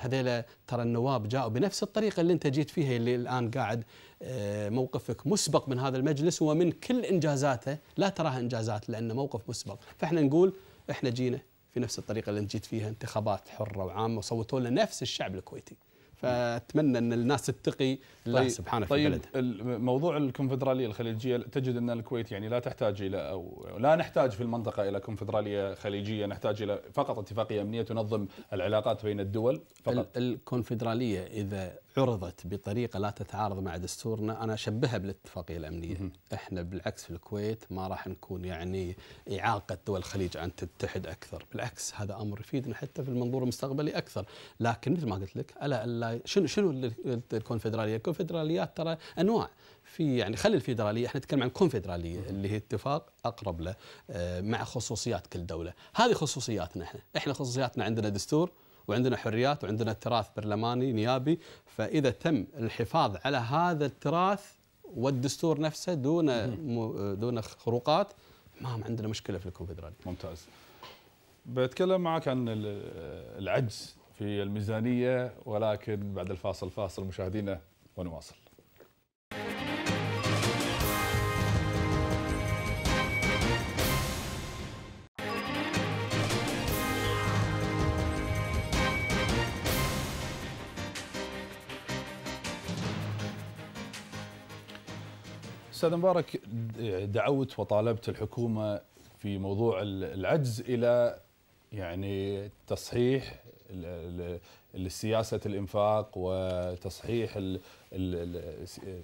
هذيلا ترى النواب جاءوا بنفس الطريقه اللي انت جيت فيها اللي الان قاعد آه، موقفك مسبق من هذا المجلس ومن كل انجازاته لا تراها انجازات لانه موقف مسبق فاحنا نقول احنا جينا في نفس الطريقه اللي انت جيت فيها انتخابات حره وعامه وصوتوا لنا نفس الشعب الكويتي فاتمنى ان الناس تتقي الله طيب سبحانه طيب في بلدها. موضوع الكونفدراليه الخليجيه تجد ان الكويت يعني لا تحتاج الى او لا نحتاج في المنطقه الى كونفدراليه خليجيه نحتاج الى فقط اتفاقيه امنيه تنظم العلاقات بين الدول فقط الكونفدراليه اذا عرضت بطريقه لا تتعارض مع دستورنا انا اشبهها بالاتفاقيه الامنيه احنا بالعكس في الكويت ما راح نكون يعني اعاقه دول الخليج ان تتحد اكثر بالعكس هذا امر يفيدنا حتى في المنظور المستقبلي اكثر لكن مثل ما قلت لك الا الا شنو شنو الكونفدراليه الكونفدراليات ترى انواع في يعني خلي الفيدراليه احنا نتكلم عن الكونفدراليه اللي هي اتفاق اقرب له آه، مع خصوصيات كل دوله هذه خصوصياتنا احنا احنا خصوصياتنا عندنا دستور وعندنا حريات وعندنا تراث برلماني نيابي فإذا تم الحفاظ على هذا التراث والدستور نفسه دون دون خروقات ما عندنا مشكله في الكونفدرالي ممتاز. بتكلم معك عن العجز في الميزانيه ولكن بعد الفاصل فاصل مشاهدينا ونواصل. استاذ مبارك دعوت وطالبت الحكومه في موضوع العجز الى يعني تصحيح السياسة الانفاق وتصحيح الـ الـ الـ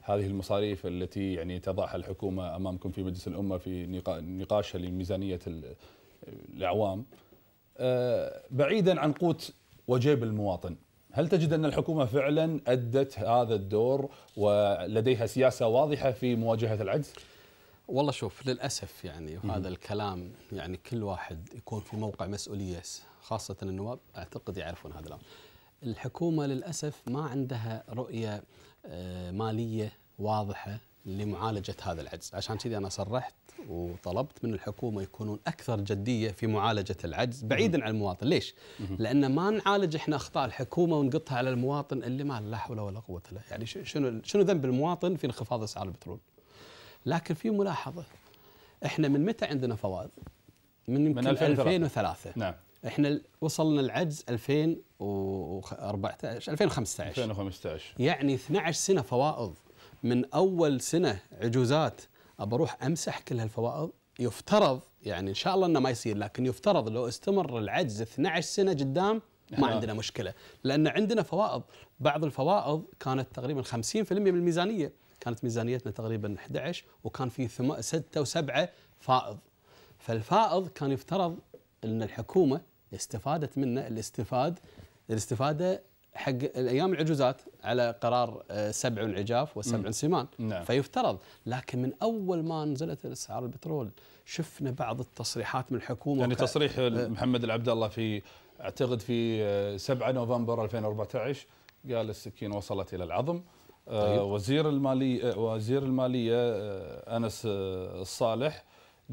هذه المصاريف التي يعني تضعها الحكومه امامكم في مجلس الامه في نقاشها لميزانيه الاعوام أه، بعيدا عن قوت وجيب المواطن هل تجد أن الحكومة فعلا أدت هذا الدور ولديها سياسة واضحة في مواجهة العجز؟ والله شوف للأسف يعني وهذا الكلام يعني كل واحد يكون في موقع مسؤولية خاصة النواب أعتقد يعرفون هذا الأمر الحكومة للأسف ما عندها رؤية آه، مالية واضحة لمعالجة هذا العجز عشان كذا أنا صرحت وطلبت من الحكومة يكونون أكثر جدية في معالجة العجز بعيدا عن المواطن ليش؟ لأن ما نعالج إحنا أخطاء الحكومة ونقطها على المواطن اللي ما لا حول ولا قوة له يعني شنو شنو ذنب المواطن في انخفاض أسعار البترول لكن في ملاحظة إحنا من متى عندنا فوائد؟ من, من 2003 نعم احنا وصلنا العجز 2014 2015 2015 يعني 12 سنه فوائض من اول سنه عجوزات اروح امسح كل هالفوائض يفترض يعني ان شاء الله انه ما يصير لكن يفترض لو استمر العجز 12 سنه قدام ما نعم. عندنا مشكله لان عندنا فوائض بعض الفوائض كانت تقريبا 50% من الميزانيه كانت ميزانيتنا تقريبا 11 وكان في 6 و7 فائض فالفائض كان يفترض ان الحكومه استفادت منه الاستفاد الاستفاده حق الايام العجوزات على قرار آه، سبع عجاف وسبع سمان نعم. فيفترض لكن من اول ما نزلت اسعار البترول شفنا بعض التصريحات من الحكومه يعني وك... تصريح آه. محمد العبد الله في اعتقد في 7 آه، نوفمبر 2014 قال السكين وصلت الى العظم طيب. وزير الماليه وزير الماليه انس الصالح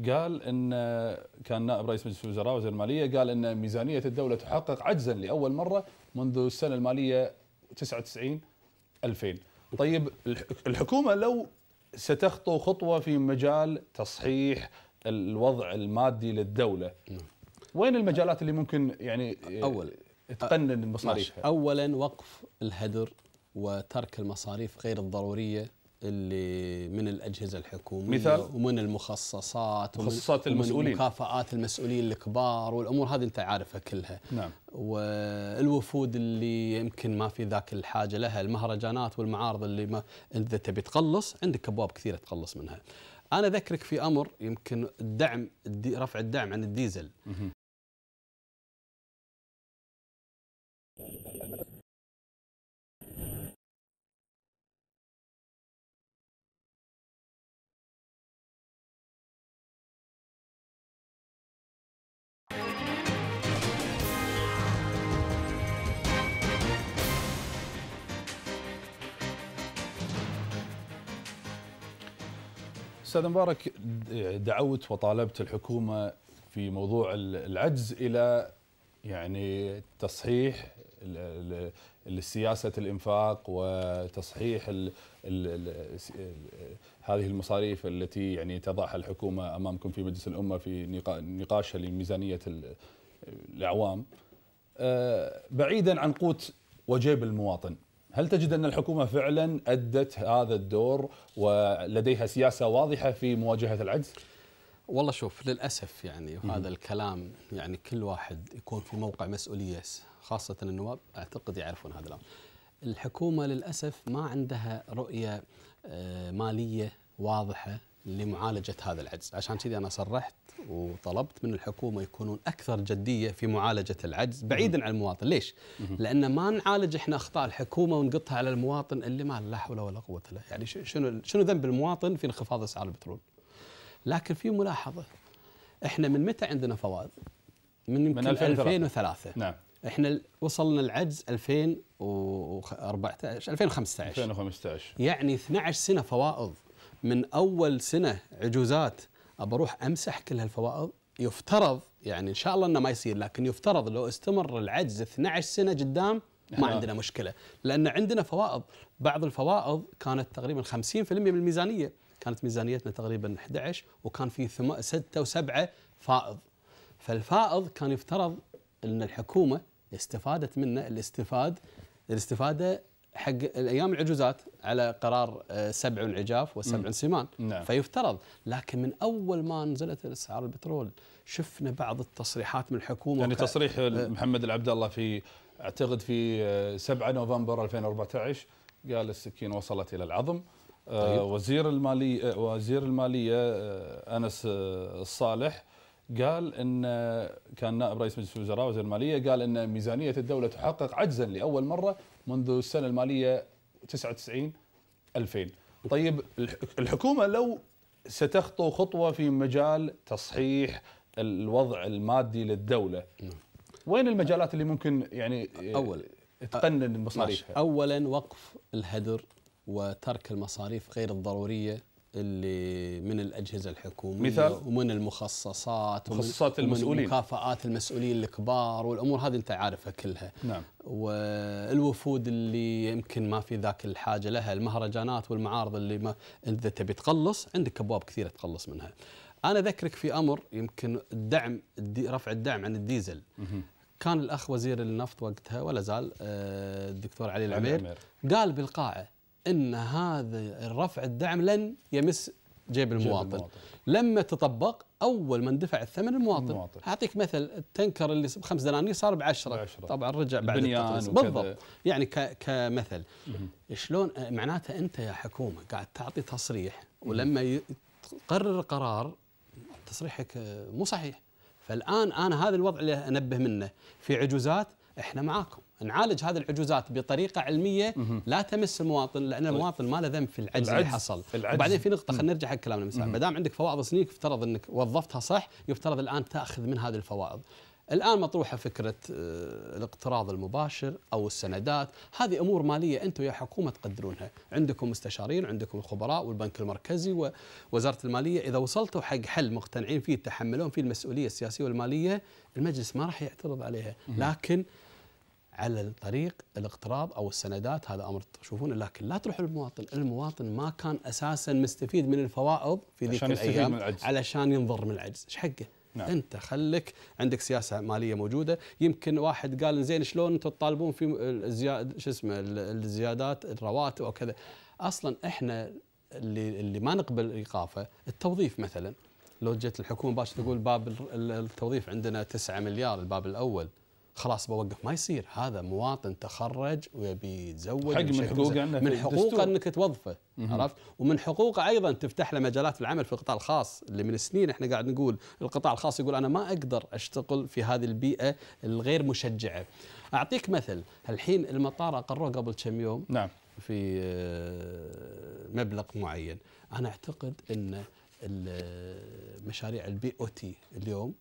قال ان كان نائب رئيس مجلس الوزراء وزير الماليه قال ان ميزانيه الدوله تحقق عجزا لاول مره منذ السنه الماليه 99 2000 طيب الحكومه لو ستخطو خطوه في مجال تصحيح الوضع المادي للدوله نعم. وين المجالات اللي ممكن يعني آه، اول تقنن آه، مصاريفها اولا وقف الهدر وترك المصاريف غير الضروريه اللي من الاجهزه الحكوميه مثال؟ ومن المخصصات مخصصات المسؤولين مكافآت المسؤولين الكبار والامور هذه انت عارفها كلها نعم والوفود اللي يمكن ما في ذاك الحاجه لها المهرجانات والمعارض اللي ما انت تبي تقلص عندك ابواب كثيره تقلص منها انا اذكرك في امر يمكن الدعم رفع الدعم عن الديزل استاذ مبارك دعوت وطالبت الحكومه في موضوع العجز الى يعني تصحيح سياسه الانفاق وتصحيح الـ الـ الـ هذه المصاريف التي يعني تضعها الحكومه امامكم في مجلس الامه في نقاشها لميزانيه الاعوام أه، بعيدا عن قوت وجيب المواطن هل تجد أن الحكومة فعلا أدت هذا الدور ولديها سياسة واضحة في مواجهة العجز؟ والله شوف للأسف يعني وهذا الكلام يعني كل واحد يكون في موقع مسؤولية خاصة النواب أعتقد يعرفون هذا الأمر الحكومة للأسف ما عندها رؤية آه، مالية واضحة لمعالجة هذا العجز عشان كذا أنا صرحت وطلبت من الحكومة يكونون أكثر جدية في معالجة العجز بعيدا عن المواطن ليش؟ لأن ما نعالج إحنا أخطاء الحكومة ونقطها على المواطن اللي ما لا حول ولا قوة له يعني شنو شنو ذنب المواطن في انخفاض أسعار البترول لكن في ملاحظة إحنا من متى عندنا فوائد؟ من يمكن من 2003 نعم احنا وصلنا العجز 2014 2015 2015 يعني 12 سنه فوائض من اول سنه عجوزات ابى اروح امسح كل هالفوائض يفترض يعني ان شاء الله انه ما يصير لكن يفترض لو استمر العجز 12 سنه قدام ما نعم. عندنا مشكله لان عندنا فوائض بعض الفوائض كانت تقريبا 50% من الميزانيه كانت ميزانيتنا تقريبا 11 وكان في 6 وسبعة فائض فالفائض كان يفترض ان الحكومه استفادت منه الاستفاد الاستفاده حق الايام العجوزات على قرار آه، سبع عجاف وسبع سمان نعم. فيفترض لكن من اول ما نزلت اسعار البترول شفنا بعض التصريحات من الحكومه يعني تصريح آه. محمد العبد الله في اعتقد في 7 آه، نوفمبر 2014 قال السكين وصلت الى العظم طيب. وزير الماليه وزير الماليه انس الصالح قال ان كان نائب رئيس مجلس الوزراء وزير الماليه قال ان ميزانيه الدوله تحقق عجزا لاول مره منذ السنه الماليه 99 2000 طيب الحكومه لو ستخطو خطوه في مجال تصحيح الوضع المادي للدوله نعم. وين المجالات اللي ممكن يعني اول تقنن مصاريفها اولا وقف الهدر وترك المصاريف غير الضروريه اللي من الاجهزه الحكوميه مثال؟ ومن المخصصات مخصصات المسؤولين مكافآت المسؤولين الكبار والامور هذه انت عارفها كلها نعم والوفود اللي يمكن ما في ذاك الحاجه لها المهرجانات والمعارض اللي ما انت تبي تقلص عندك ابواب كثيره تقلص منها انا اذكرك في امر يمكن الدعم رفع الدعم عن الديزل كان الاخ وزير النفط وقتها ولا زال آه، الدكتور علي العمير قال بالقاعه ان هذا الرفع الدعم لن يمس جيب المواطن, جيب المواطن. لما تطبق اول من دفع الثمن المواطن, المواطن. اعطيك مثل التنكر اللي بخمس دنانير صار بعشرة طبعا رجع بعد بالضبط يعني كمثل شلون آه، معناته انت يا حكومه قاعد تعطي تصريح ولما تقرر قرار تصريحك آه، مو صحيح فالان انا هذا الوضع اللي انبه منه في عجوزات احنا معاكم نعالج هذه العجوزات بطريقه علميه لا تمس المواطن لان طيب. المواطن ما له ذنب في العجز, العجز اللي حصل العجز وبعدين في نقطه خلينا نرجع حق كلامنا مثلا ما دام عندك فوائض سنين يفترض انك وظفتها صح يفترض الان تاخذ من هذه الفوائض الآن مطروحة فكرة آه، الاقتراض المباشر أو السندات هذه أمور مالية أنتم يا حكومة تقدرونها عندكم مستشارين عندكم الخبراء والبنك المركزي ووزارة المالية إذا وصلتوا حق حل مقتنعين فيه تحملون فيه المسؤولية السياسية والمالية المجلس ما راح يعترض عليها لكن على طريق الاقتراض او السندات هذا امر تشوفون لكن لا تروح للمواطن، المواطن ما كان اساسا مستفيد من الفوائض في ذيك الايام من العجز. علشان ينضر من العجز، ايش حقه؟ نعم. انت خلك عندك سياسه ماليه موجوده يمكن واحد قال زين شلون انتم تطالبون في الزياد شو اسمه الزيادات الرواتب وكذا اصلا احنا اللي اللي ما نقبل ايقافه التوظيف مثلا لو جت الحكومه باش تقول باب التوظيف عندنا 9 مليار الباب الاول خلاص بوقف ما يصير هذا مواطن تخرج ويبي يتزوج حق من حقوقه من حقوقه انك توظفه عرفت ومن حقوقه ايضا تفتح له مجالات العمل في القطاع الخاص اللي من سنين احنا قاعد نقول القطاع الخاص يقول انا ما اقدر اشتغل في هذه البيئه الغير مشجعه اعطيك مثل الحين المطار اقروه قبل كم يوم نعم في آه، مبلغ معين انا اعتقد ان مشاريع البي او تي اليوم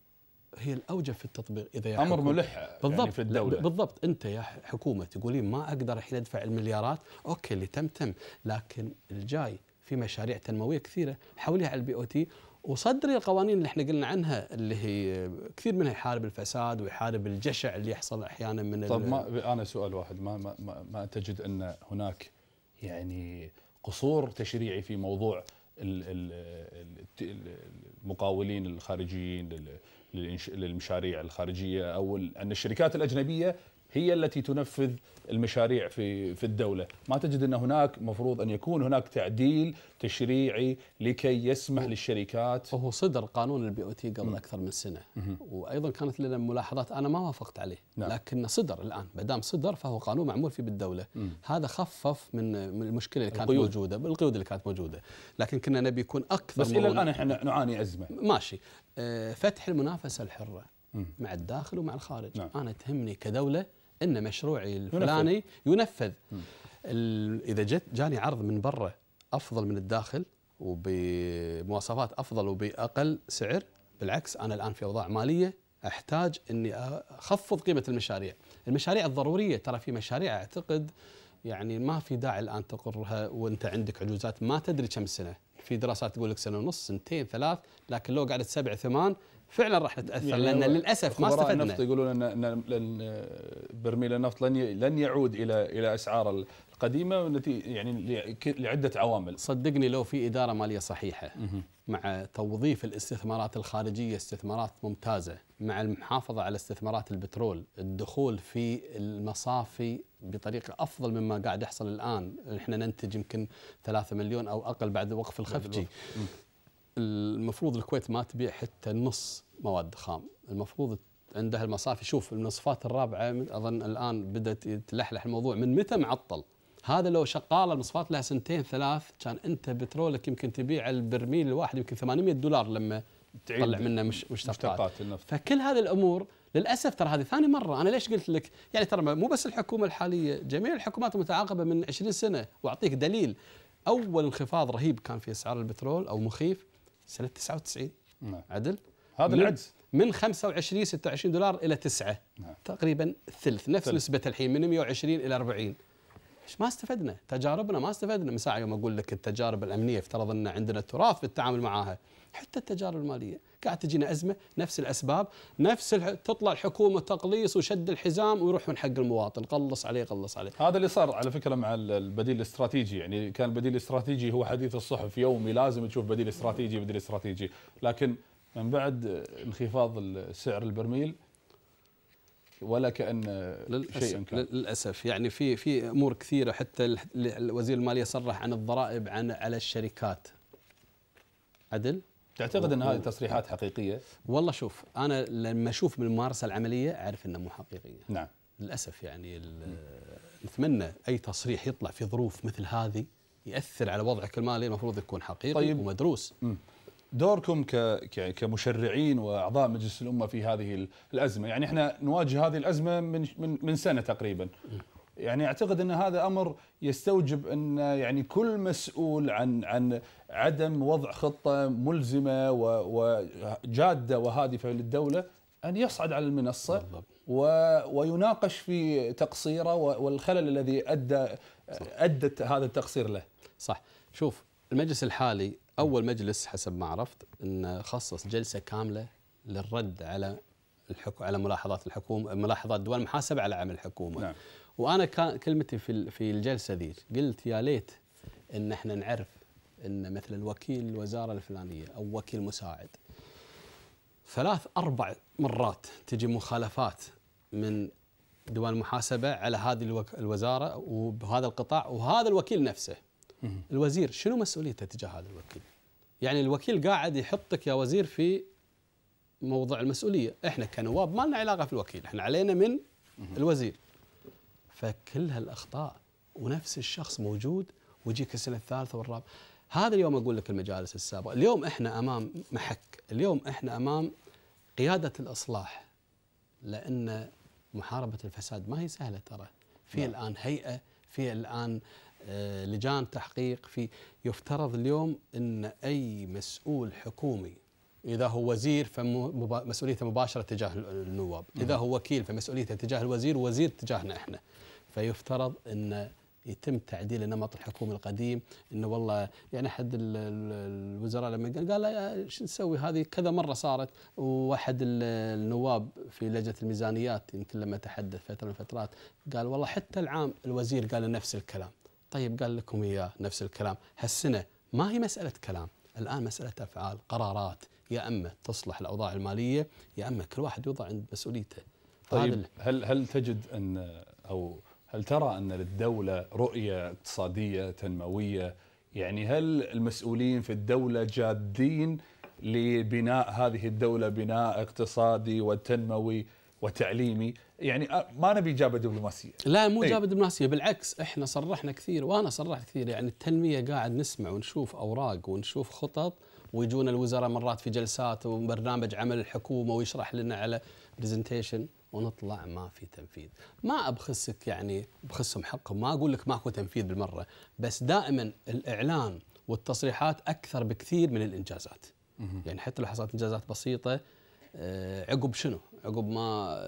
هي الاوجب في التطبيق اذا يا امر ملح يعني بالضبط يعني في الدوله بالضبط انت يا حكومه تقولين ما اقدر الحين ادفع المليارات اوكي اللي تم تم لكن الجاي في مشاريع تنمويه كثيره حولها على البي او تي وصدري القوانين اللي احنا قلنا عنها اللي هي كثير منها يحارب الفساد ويحارب الجشع اللي يحصل احيانا من طب ما انا سؤال واحد ما ما, ما, ما تجد ان هناك يعني قصور تشريعي في موضوع المقاولين الخارجيين للمشاريع الخارجيه او ان الشركات الاجنبيه هي التي تنفذ المشاريع في في الدوله، ما تجد ان هناك مفروض ان يكون هناك تعديل تشريعي لكي يسمح للشركات هو صدر قانون البي او تي قبل اكثر من سنه وايضا كانت لنا ملاحظات انا ما وافقت عليه نعم. لكن صدر الان ما دام صدر فهو قانون معمول فيه بالدوله هذا خفف من المشكله اللي كانت القيود. موجوده بالقيود اللي كانت موجوده لكن كنا نبي يكون اكثر بس الى الان احنا نعاني ازمه ماشي آه، فتح المنافسه الحره مع الداخل ومع الخارج نعم. انا تهمني كدوله ان مشروعي الفلاني ينفذ اذا جت جاني عرض من برا افضل من الداخل وبمواصفات افضل وباقل سعر بالعكس انا الان في اوضاع ماليه احتاج اني اخفض قيمه المشاريع، المشاريع الضروريه ترى في مشاريع اعتقد يعني ما في داعي الان تقرها وانت عندك عجوزات ما تدري كم سنه، في دراسات تقول لك سنه ونص، سنتين، ثلاث، لكن لو قعدت سبع ثمان فعلا راح نتاثر يعني لان للاسف ما استفدنا النفط يقولون ان لن برميل النفط لن لن يعود الى الى اسعار القديمه يعني لعده عوامل صدقني لو في اداره ماليه صحيحه مع توظيف الاستثمارات الخارجيه استثمارات ممتازه مع المحافظه على استثمارات البترول الدخول في المصافي بطريقه افضل مما قاعد يحصل الان احنا ننتج يمكن 3 مليون او اقل بعد وقف الخفجي المفروض الكويت ما تبيع حتى نص مواد خام المفروض عندها المصافي شوف المصفات الرابعه اظن الان بدات يتلحلح الموضوع من متى معطل هذا لو شغاله المصفات لها سنتين ثلاث كان انت بترولك يمكن تبيع البرميل الواحد يمكن 800 دولار لما تطلع منه مش مشتقات فكل هذه الامور للاسف ترى هذه ثاني مره انا ليش قلت لك يعني ترى مو بس الحكومه الحاليه جميع الحكومات متعاقبه من 20 سنه واعطيك دليل اول انخفاض رهيب كان في اسعار البترول او مخيف سنه 99 نعم. عدل هذا العجز من 25 26 دولار الى 9 نعم. تقريبا الثلث نفس ثلث. نسبه الحين من 120 الى 40 ايش ما استفدنا تجاربنا ما استفدنا من ساعه يوم اقول لك التجارب الامنيه افترض ان عندنا تراث في التعامل معها حتى التجارب الماليه قاعد تجينا ازمه نفس الاسباب نفس الح... تطلع الحكومه تقليص وشد الحزام ويروح من حق المواطن قلص عليه قلص عليه هذا اللي صار على فكره مع البديل الاستراتيجي يعني كان البديل الاستراتيجي هو حديث الصحف يومي لازم تشوف بديل استراتيجي بديل استراتيجي لكن من بعد انخفاض سعر البرميل ولا كان شيء شيئا كان للاسف يعني في في امور كثيره حتى وزير الماليه صرح عن الضرائب عن على الشركات عدل تعتقد ان هذه تصريحات حقيقيه والله شوف انا لما اشوف من الممارسه العمليه اعرف انها مو حقيقيه نعم للاسف يعني نتمنى اي تصريح يطلع في ظروف مثل هذه ياثر على وضعك المالي المفروض يكون حقيقي طيب. ومدروس مم. دوركم كمشرعين واعضاء مجلس الامه في هذه الازمه، يعني احنا نواجه هذه الازمه من من من سنه تقريبا. يعني اعتقد ان هذا امر يستوجب ان يعني كل مسؤول عن عن عدم وضع خطه ملزمه وجاده وهادفه للدوله ان يصعد على المنصه بالضبط. ويناقش في تقصيره والخلل الذي ادى ادت هذا التقصير له. صح، شوف المجلس الحالي اول مجلس حسب ما عرفت ان خصص جلسه كامله للرد على الحكو على ملاحظات الحكومه ملاحظات دول المحاسبه على عمل الحكومه نعم. وانا كان كلمتي في في الجلسه ذي قلت يا ليت ان احنا نعرف ان مثلا وكيل الوزاره الفلانيه او وكيل مساعد ثلاث اربع مرات تجي مخالفات من دول المحاسبه على هذه الوزاره وبهذا القطاع وهذا الوكيل نفسه الوزير شنو مسؤوليته تجاه هذا الوكيل يعني الوكيل قاعد يحطك يا وزير في موضع المسؤوليه احنا كنواب ما لنا علاقه في الوكيل احنا علينا من الوزير فكل هالاخطاء ونفس الشخص موجود ويجيك السنه الثالثه والرابعه هذا اليوم اقول لك المجالس السابقه اليوم احنا امام محك اليوم احنا امام قياده الاصلاح لان محاربه الفساد ما هي سهله ترى في نعم. الان هيئه في الان آه، لجان تحقيق في يفترض اليوم ان اي مسؤول حكومي اذا هو وزير فمسؤوليته مباشره تجاه النواب، اذا هو وكيل فمسؤوليته تجاه الوزير ووزير تجاهنا احنا. فيفترض ان يتم تعديل النمط الحكومي القديم انه والله يعني احد الوزراء لما قال قال ايش نسوي هذه كذا مره صارت واحد النواب في لجنه الميزانيات يمكن لما تحدث فتره من الفترات قال والله حتى العام الوزير قال نفس الكلام طيب قال لكم إياه نفس الكلام هالسنة ما هي مسألة كلام الآن مسألة أفعال قرارات يا أما تصلح الأوضاع المالية يا أما كل واحد يوضع عند مسؤوليته طيب هل هل تجد أن أو هل ترى أن للدولة رؤية اقتصادية تنموية يعني هل المسؤولين في الدولة جادين لبناء هذه الدولة بناء اقتصادي وتنموي وتعليمي يعني آه، ما نبي جابه دبلوماسيه لا مو إيه. جابه دبلوماسيه بالعكس احنا صرحنا كثير وانا صرحت كثير يعني التنميه قاعد نسمع ونشوف اوراق ونشوف خطط ويجون الوزراء مرات في جلسات وبرنامج عمل الحكومه ويشرح لنا على برزنتيشن ونطلع ما في تنفيذ ما ابخسك يعني بخسهم حقهم ما اقول لك ماكو تنفيذ بالمره بس دائما الاعلان والتصريحات اكثر بكثير من الانجازات يعني حتى لو حصلت انجازات بسيطه آه، عقب شنو؟ عقب ما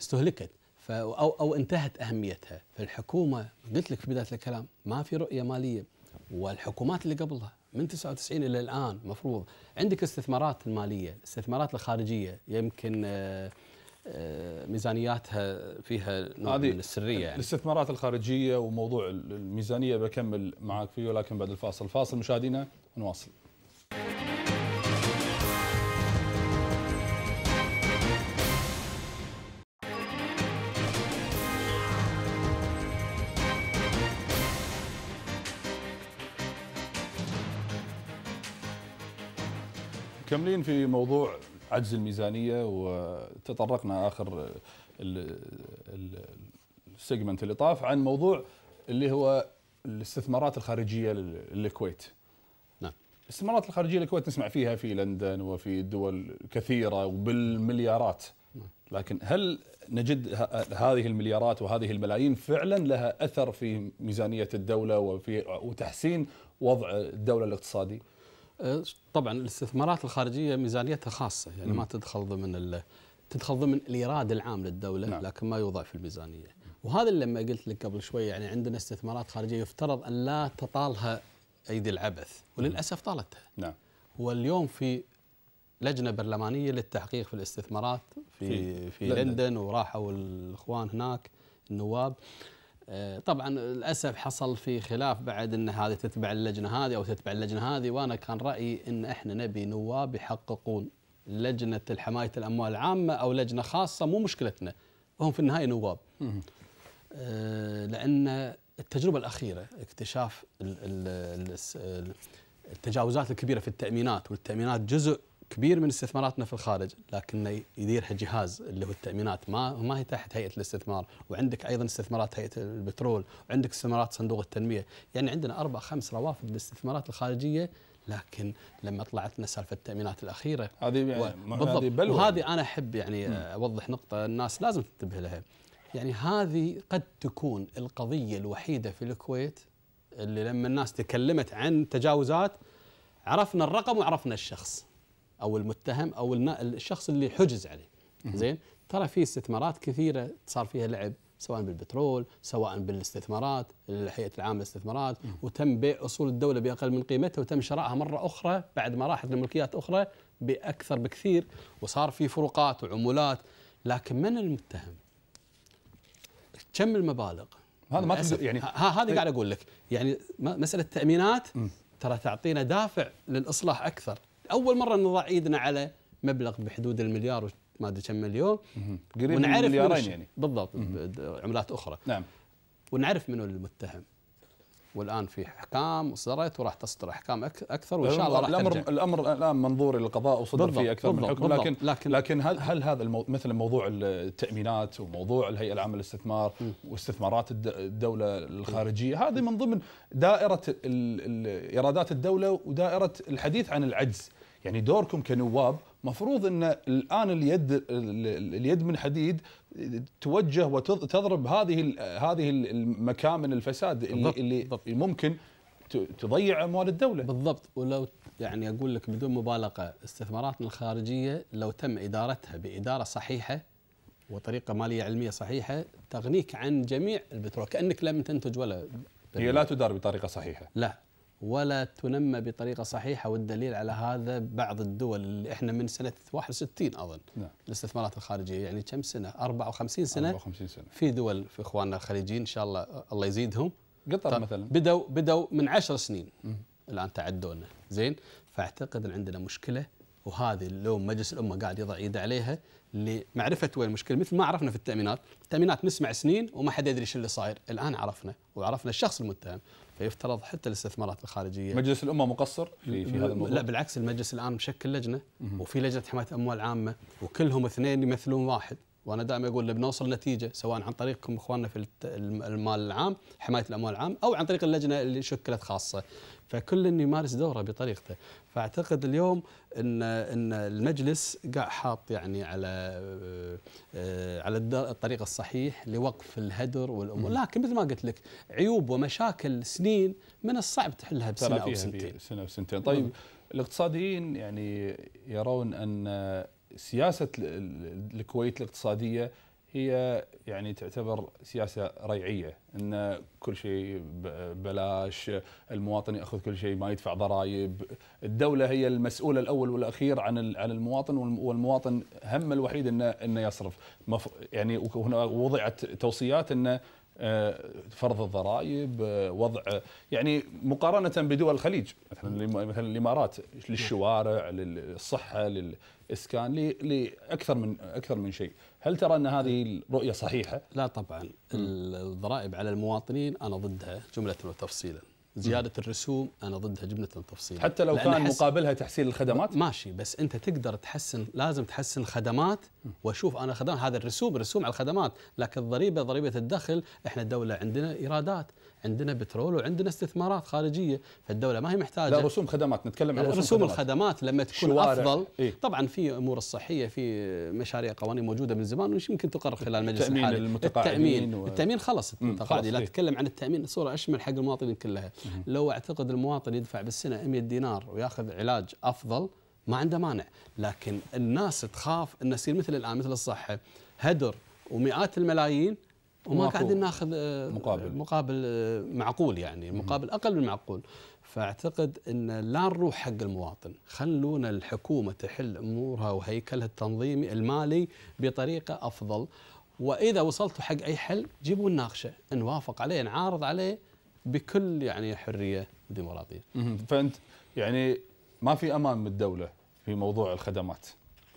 استهلكت او او انتهت اهميتها، فالحكومه قلت لك في بدايه الكلام ما في رؤيه ماليه والحكومات اللي قبلها من 99 الى الان مفروض عندك استثمارات الماليه، الاستثمارات الخارجيه يمكن آه، آه، ميزانياتها فيها نوع من السريه يعني الاستثمارات الخارجيه وموضوع الميزانيه بكمل معك فيه ولكن بعد الفاصل، فاصل مشاهدينا ونواصل. مكملين في موضوع عجز الميزانيه وتطرقنا اخر السيجمنت اللي طاف عن موضوع اللي هو الاستثمارات الخارجيه للكويت. نعم. الاستثمارات الخارجيه للكويت نسمع فيها في لندن وفي دول كثيره وبالمليارات. نعم. لكن هل نجد هذه المليارات وهذه الملايين فعلا لها اثر في ميزانيه الدوله وفي وتحسين وضع الدوله الاقتصادي؟ أه، طبعا الاستثمارات الخارجيه ميزانيتها خاصه يعني ما تدخل ضمن تدخل ضمن الايراد العام للدوله نعم. لكن ما يوضع في الميزانيه وهذا اللي لما قلت لك قبل شوي يعني عندنا استثمارات خارجيه يفترض ان لا تطالها ايدي العبث وللاسف طالتها نعم واليوم في لجنه برلمانيه للتحقيق في الاستثمارات في في, في لندن وراحوا الاخوان هناك النواب آه، طبعا للاسف حصل في خلاف بعد ان هذه تتبع اللجنه هذه او تتبع اللجنه هذه وانا كان رايي ان احنا نبي نواب يحققون لجنه الحمايه الاموال العامه او لجنه خاصه مو مشكلتنا هم في النهايه نواب آه، لان التجربه الاخيره اكتشاف التجاوزات الكبيره في التامينات والتامينات جزء كبير من استثماراتنا في الخارج لكن يديرها جهاز اللي هو التامينات ما ما هي تحت هيئه الاستثمار وعندك ايضا استثمارات هيئه البترول وعندك استثمارات صندوق التنميه يعني عندنا اربع خمس روافد للاستثمارات الخارجيه لكن لما طلعت لنا سالفه التامينات الاخيره هذه يعني بالضبط هذه وهذه انا احب يعني اوضح نقطه الناس لازم تنتبه لها يعني هذه قد تكون القضيه الوحيده في الكويت اللي لما الناس تكلمت عن تجاوزات عرفنا الرقم وعرفنا الشخص او المتهم او الشخص اللي حجز عليه زين ترى في استثمارات كثيره صار فيها لعب سواء بالبترول سواء بالاستثمارات الهيئه العامه للاستثمارات وتم بيع اصول الدوله باقل من قيمتها وتم شرائها مره اخرى بعد ما راحت لملكيات اخرى باكثر بكثير وصار في فروقات وعمولات لكن من المتهم؟ كم المبالغ؟ هذا ما يعني ها هذه إيه. قاعد اقول لك يعني مساله التامينات ترى تعطينا دافع للاصلاح اكثر اول مره نضع ايدنا على مبلغ بحدود المليار ما ادري كم مليون قريب ونعرف من مليارين يعني بالضبط عملات اخرى نعم ونعرف منو المتهم والان في احكام وصدرت وراح تصدر احكام اكثر وان شاء الله راح الامر ترجع. الامر الان منظور القضاء وصدر فيه اكثر من حكم لكن, لكن لكن هل هل هذا المو مثل موضوع التامينات وموضوع الهيئه العامه للاستثمار واستثمارات الدوله الخارجيه هذه من ضمن دائره ايرادات الدوله ودائره الحديث عن العجز يعني دوركم كنواب مفروض ان الان اليد اليد من حديد توجه وتضرب هذه هذه المكامن الفساد اللي اللي بالضبط ممكن تضيع اموال الدوله بالضبط ولو يعني اقول لك بدون مبالغه استثماراتنا الخارجيه لو تم ادارتها باداره صحيحه وطريقه ماليه علميه صحيحه تغنيك عن جميع البترول كانك لم تنتج ولا هي لا تدار بطريقه صحيحه لا ولا تنمى بطريقه صحيحه والدليل على هذا بعض الدول اللي احنا من سنه 61 اظن نعم. الاستثمارات الخارجيه يعني كم سنه 54 سنه 54 سنه في دول في اخواننا الخليجيين ان شاء الله الله يزيدهم قطر طيب، مثلا بدوا بدوا من 10 سنين م. الان تعدونا زين فاعتقد ان عندنا مشكله وهذه لو مجلس الامه قاعد يضع ايده عليها لمعرفه وين المشكله مثل ما عرفنا في التامينات، التامينات نسمع سنين وما حد يدري شو اللي صاير، الان عرفنا وعرفنا الشخص المتهم، فيفترض حتى الاستثمارات الخارجيه مجلس الامه مقصر في, في هذا الموضوع؟ لا بالعكس المجلس الان مشكل لجنه وفي لجنه حمايه اموال عامه وكلهم اثنين يمثلون واحد، وانا دائما اقول بنوصل نتيجه سواء عن طريقكم اخواننا في المال العام حمايه الاموال العام او عن طريق اللجنه اللي شكلت خاصه فكل اللي يمارس دوره بطريقته فاعتقد اليوم ان ان المجلس قاع حاط يعني على آه، على الطريق الصحيح لوقف الهدر والامور لكن مثل ما قلت لك عيوب ومشاكل سنين من الصعب تحلها بسنه او سنتين سنه وسنتين طيب الاقتصاديين يعني يرون ان سياسه الكويت الاقتصاديه هي يعني تعتبر سياسه ريعيه ان كل شيء بلاش المواطن ياخذ كل شيء ما يدفع ضرائب الدوله هي المسؤوله الاول والاخير عن عن المواطن والمواطن هم الوحيد انه انه يصرف يعني وهنا وضعت توصيات انه آه، فرض الضرائب آه، وضع يعني مقارنه بدول الخليج مثلا مثلا الامارات للشوارع للصحه للاسكان لاكثر من اكثر من شيء هل ترى ان هذه الرؤيه صحيحه لا طبعا الضرائب على المواطنين انا ضدها جمله وتفصيلا زياده الرسوم انا ضدها جبنه تفصيلا حتى لو كان حس... مقابلها تحسين الخدمات ماشي بس انت تقدر تحسن لازم تحسن الخدمات واشوف انا خدمات هذا الرسوم رسوم على الخدمات لكن الضريبه ضريبه الدخل احنا الدوله عندنا ايرادات عندنا بترول وعندنا استثمارات خارجيه فالدوله ما هي محتاجه لا رسوم خدمات نتكلم عن رسوم, رسوم الخدمات لما تكون افضل إيه؟ طبعا في امور الصحيه في مشاريع قوانين موجوده من زمان يمكن تقرر خلال مجلس الحالي التامين و... التامين خلص التقاعدين لا إيه؟ تتكلم عن التامين صوره اشمل حق المواطنين كلها لو اعتقد المواطن يدفع بالسنه 100 دينار وياخذ علاج افضل ما عنده مانع لكن الناس تخاف ان يصير مثل الان مثل الصحه هدر ومئات الملايين وما قاعدين ناخذ آه، مقابل مقابل آه، معقول يعني مقابل اقل من معقول فاعتقد ان لا نروح حق المواطن خلونا الحكومه تحل امورها وهيكلها التنظيمي المالي بطريقه افضل واذا وصلتوا حق اي حل جيبوا نناقشه نوافق عليه نعارض عليه بكل يعني حريه ديمقراطيه فانت يعني ما في امان من الدوله في موضوع الخدمات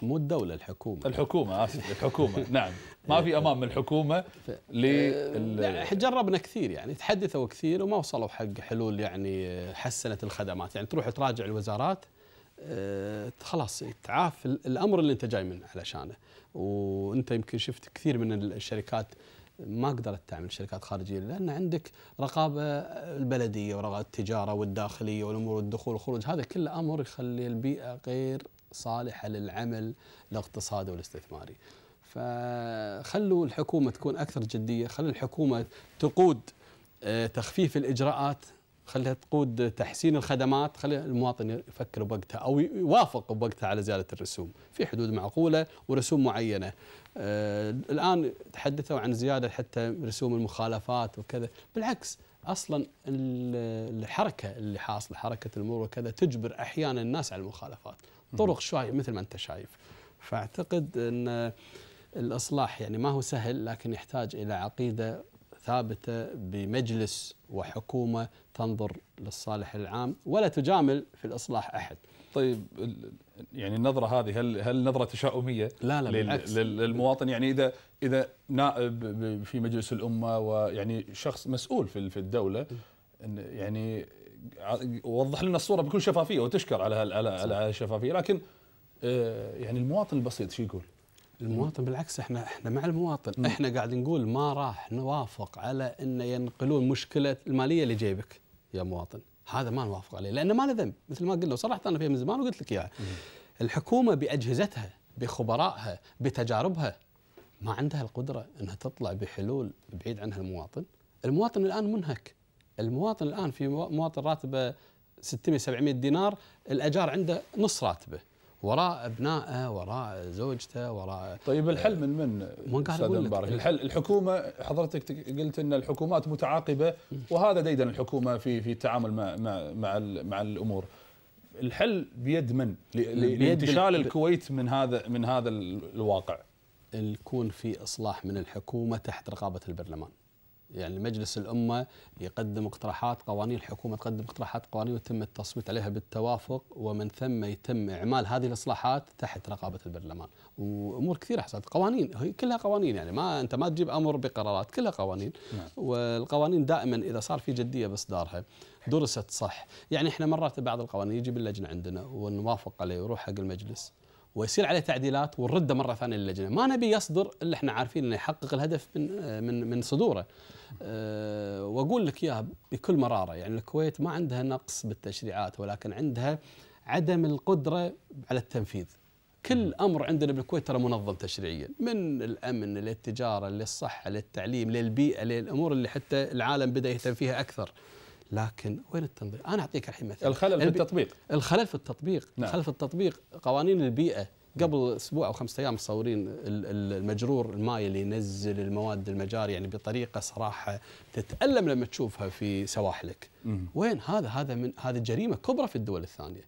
مو الدولة الحكومة الحكومة آسف الحكومة نعم ما في أمام الحكومة آه، لل... جربنا كثير يعني تحدثوا كثير وما وصلوا حق حلول يعني آه، حسنت الخدمات يعني تروح تراجع الوزارات آه خلاص تعاف الأمر اللي أنت جاي منه علشانه وأنت يمكن شفت كثير من الشركات ما قدرت تعمل شركات خارجية لأن عندك رقابة البلدية ورقابة التجارة والداخلية والأمور الدخول والخروج هذا كله أمر يخلي البيئة غير صالحه للعمل الاقتصادي والاستثماري. فخلوا الحكومه تكون اكثر جديه، خلوا الحكومه تقود آه، تخفيف الاجراءات خليها تقود تحسين الخدمات خلي المواطن يفكر بوقتها او يوافق بوقتها على زياده الرسوم في حدود معقوله ورسوم معينه آه الان تحدثوا عن زياده حتى رسوم المخالفات وكذا بالعكس اصلا الحركه اللي حاصله حركه المرور وكذا تجبر احيانا الناس على المخالفات طرق شوي مثل ما انت شايف فاعتقد ان الاصلاح يعني ما هو سهل لكن يحتاج الى عقيده ثابته بمجلس وحكومه تنظر للصالح العام ولا تجامل في الاصلاح احد. طيب يعني النظره هذه هل هل نظره تشاؤميه؟ لا لا بالعكس للمواطن يعني اذا اذا نائب في مجلس الامه ويعني شخص مسؤول في الدوله يعني وضح لنا الصوره بكل شفافيه وتشكر على على الشفافيه لكن آه، يعني المواطن البسيط شو يقول؟ المواطن بالعكس احنا احنا مع المواطن م. احنا قاعد نقول ما راح نوافق على ان ينقلون مشكله الماليه لجيبك يا مواطن هذا ما نوافق عليه لانه ما له ذنب مثل ما قلنا وصرحت انا فيها من زمان وقلت لك اياها الحكومه باجهزتها بخبرائها بتجاربها ما عندها القدره انها تطلع بحلول بعيد عنها المواطن المواطن الان منهك المواطن الان في مواطن راتبه 600 700 دينار الاجار عنده نص راتبه وراء ابنائه وراء زوجته وراء طيب الحل من من من مبارك لك الحل الحكومه حضرتك قلت ان الحكومات متعاقبه وهذا ديدن الحكومه في في التعامل مع مع مع, مع الامور الحل بيد من لانتشال الكويت من هذا من هذا الواقع يكون في اصلاح من الحكومه تحت رقابه البرلمان يعني مجلس الأمة يقدم اقتراحات قوانين الحكومة تقدم اقتراحات قوانين ويتم التصويت عليها بالتوافق ومن ثم يتم إعمال هذه الإصلاحات تحت رقابة البرلمان وأمور كثيرة حصلت قوانين هي كلها قوانين يعني ما أنت ما تجيب أمر بقرارات كلها قوانين نعم. والقوانين دائما إذا صار في جدية بإصدارها درست صح يعني إحنا مرات بعض القوانين يجي باللجنة عندنا ونوافق عليه ويروح حق المجلس ويصير عليه تعديلات ونرده مره ثانيه للجنه، ما نبي يصدر الا احنا عارفين انه يحقق الهدف من من من صدوره. أه واقول لك اياها بكل مراره يعني الكويت ما عندها نقص بالتشريعات ولكن عندها عدم القدره على التنفيذ. كل امر عندنا بالكويت ترى منظم تشريعيا من الامن للتجاره للصحه للتعليم للبيئه للامور اللي حتى العالم بدا يهتم فيها اكثر. لكن وين التنظيم؟ انا اعطيك الحين مثال الخلل في التطبيق الخلل في التطبيق نعم. الخلل في التطبيق قوانين البيئه قبل اسبوع او خمسة ايام مصورين المجرور الماي اللي ينزل المواد المجاري يعني بطريقه صراحه تتالم لما تشوفها في سواحلك مم. وين هذا هذا من هذه جريمه كبرى في الدول الثانيه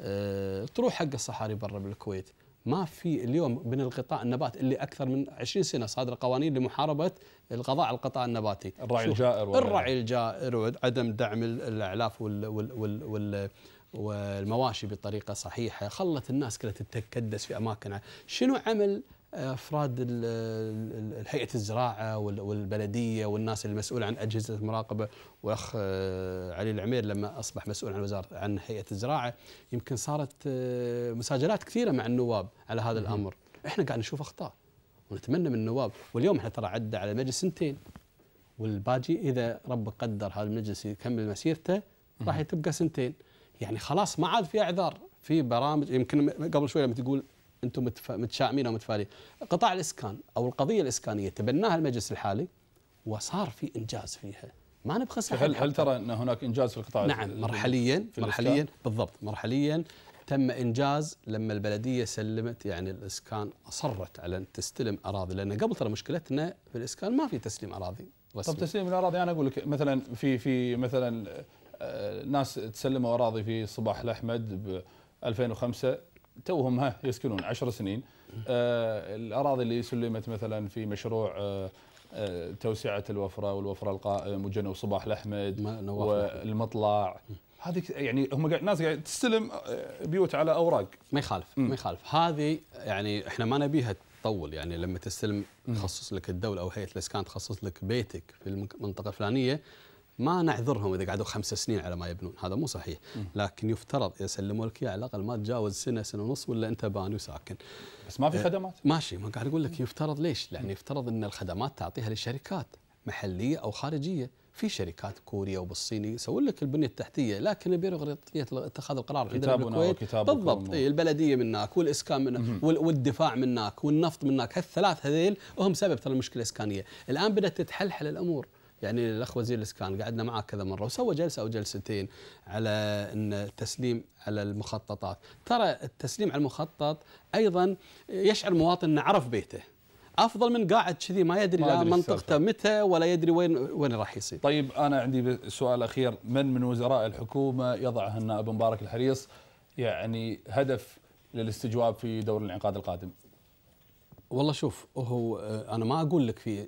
أه تروح حق الصحاري برا بالكويت ما في اليوم من القطاع النبات اللي اكثر من 20 سنه صادر قوانين لمحاربه القضاء على القطاع النباتي الرعي الجائر الرعي الجائر وعدم دعم الاعلاف وال وال وال وال والمواشي بطريقه صحيحه خلت الناس كلها تتكدس في اماكنها شنو عمل افراد هيئه الزراعه والبلديه والناس المسؤوله عن اجهزه المراقبه واخ آه، علي العمير لما اصبح مسؤول عن وزاره عن هيئه الزراعه يمكن صارت آه، مساجلات كثيره مع النواب على هذا الامر احنا قاعد نشوف اخطاء ونتمنى من النواب واليوم احنا ترى عدى على المجلس سنتين والباجي اذا رب قدر هذا المجلس يكمل مسيرته راح تبقى سنتين يعني خلاص ما عاد في اعذار في برامج يمكن قبل شوي لما تقول انتم متشائمين او متفائلين قطاع الاسكان او القضيه الاسكانيه تبناها المجلس الحالي وصار في انجاز فيها ما نبخسها هل هل ترى ان هناك انجاز في القطاع نعم مرحليا في مرحليا بالضبط مرحليا تم انجاز لما البلديه سلمت يعني الاسكان اصرت على ان تستلم اراضي لان قبل ترى مشكلتنا في الاسكان ما في تسليم اراضي رسمي. طب تسليم الاراضي انا اقول لك مثلا في في مثلا آه، ناس تسلموا اراضي في صباح الاحمد ب 2005 توهم ها يسكنون عشر سنين آه، الاراضي اللي سلمت مثلا في مشروع آه، آه، توسعه الوفره والوفره القائم وجنوا صباح الاحمد والمطلع هذه يعني هم ناس قاعد تستلم بيوت على اوراق ما يخالف ما يخالف هذه يعني احنا ما نبيها تطول يعني لما تستلم تخصص لك الدوله او هيئه الاسكان تخصص لك بيتك في المنطقه الفلانيه ما نعذرهم اذا قعدوا خمس سنين على ما يبنون هذا مو صحيح لكن يفترض اذا سلموا لك على الاقل ما تجاوز سنه سنه ونص ولا انت باني وساكن بس ما في آه، خدمات ماشي ما قاعد اقول لك يفترض ليش لان يفترض ان الخدمات تعطيها للشركات محليه او خارجيه في شركات كوريا وبالصين يسوون لك البنيه التحتيه لكن البيروقراطيه اتخاذ القرار عندنا بالكويت بالضبط إيه البلديه من هناك والاسكان من والدفاع من هناك والنفط من هناك هالثلاث هذيل هم سبب ترى المشكله الاسكانيه الان بدات تتحلحل الامور يعني الاخ وزير الاسكان قعدنا معه كذا مره وسوى جلسه او جلستين على ان التسليم على المخططات، ترى التسليم على المخطط ايضا يشعر مواطن انه عرف بيته. افضل من قاعد كذي ما يدري لا منطقته متى ولا يدري وين وين راح يصير. طيب انا عندي سؤال اخير، من من وزراء الحكومه يضع النائب مبارك الحريص يعني هدف للاستجواب في دور الانعقاد القادم؟ والله شوف هو آه، انا ما اقول لك في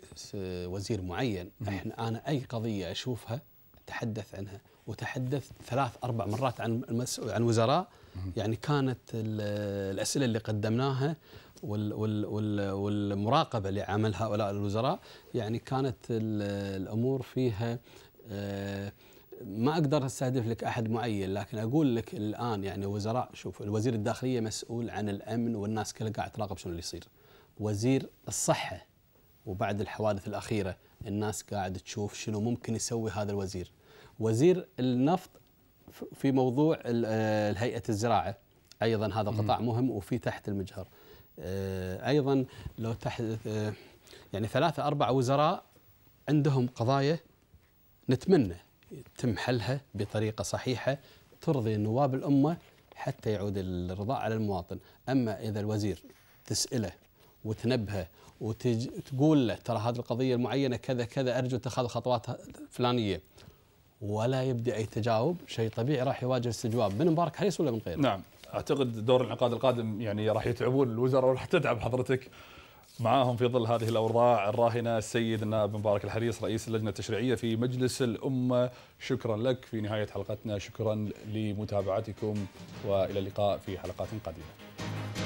وزير معين احنا انا اي قضيه اشوفها اتحدث عنها وتحدثت ثلاث اربع مرات عن عن وزراء يعني كانت الاسئله اللي قدمناها وال والمراقبه اللي عمل هؤلاء الوزراء يعني كانت الامور فيها آه، ما اقدر استهدف لك احد معين لكن اقول لك الان يعني وزراء شوف الوزير الداخليه مسؤول عن الامن والناس كلها قاعد تراقب شنو اللي يصير. وزير الصحة وبعد الحوادث الأخيرة الناس قاعد تشوف شنو ممكن يسوي هذا الوزير وزير النفط في موضوع آه، هيئة الزراعة أيضا هذا قطاع مهم وفي تحت المجهر آه، أيضا لو تحت آه، يعني ثلاثة أربع وزراء عندهم قضايا نتمنى يتم حلها بطريقة صحيحة ترضي نواب الأمة حتى يعود الرضا على المواطن أما إذا الوزير تسأله وتنبهه وتقول له ترى هذه القضيه المعينه كذا كذا ارجو اتخاذ خطوات فلانيه ولا يبدي اي تجاوب شيء طبيعي راح يواجه استجواب من مبارك حريص ولا من غيره؟ نعم اعتقد دور الانعقاد القادم يعني راح يتعبون الوزراء وراح تتعب حضرتك معاهم في ظل هذه الاوضاع الراهنه السيد النائب مبارك الحريص رئيس اللجنه التشريعيه في مجلس الامه شكرا لك في نهايه حلقتنا شكرا لمتابعتكم والى اللقاء في حلقات قادمه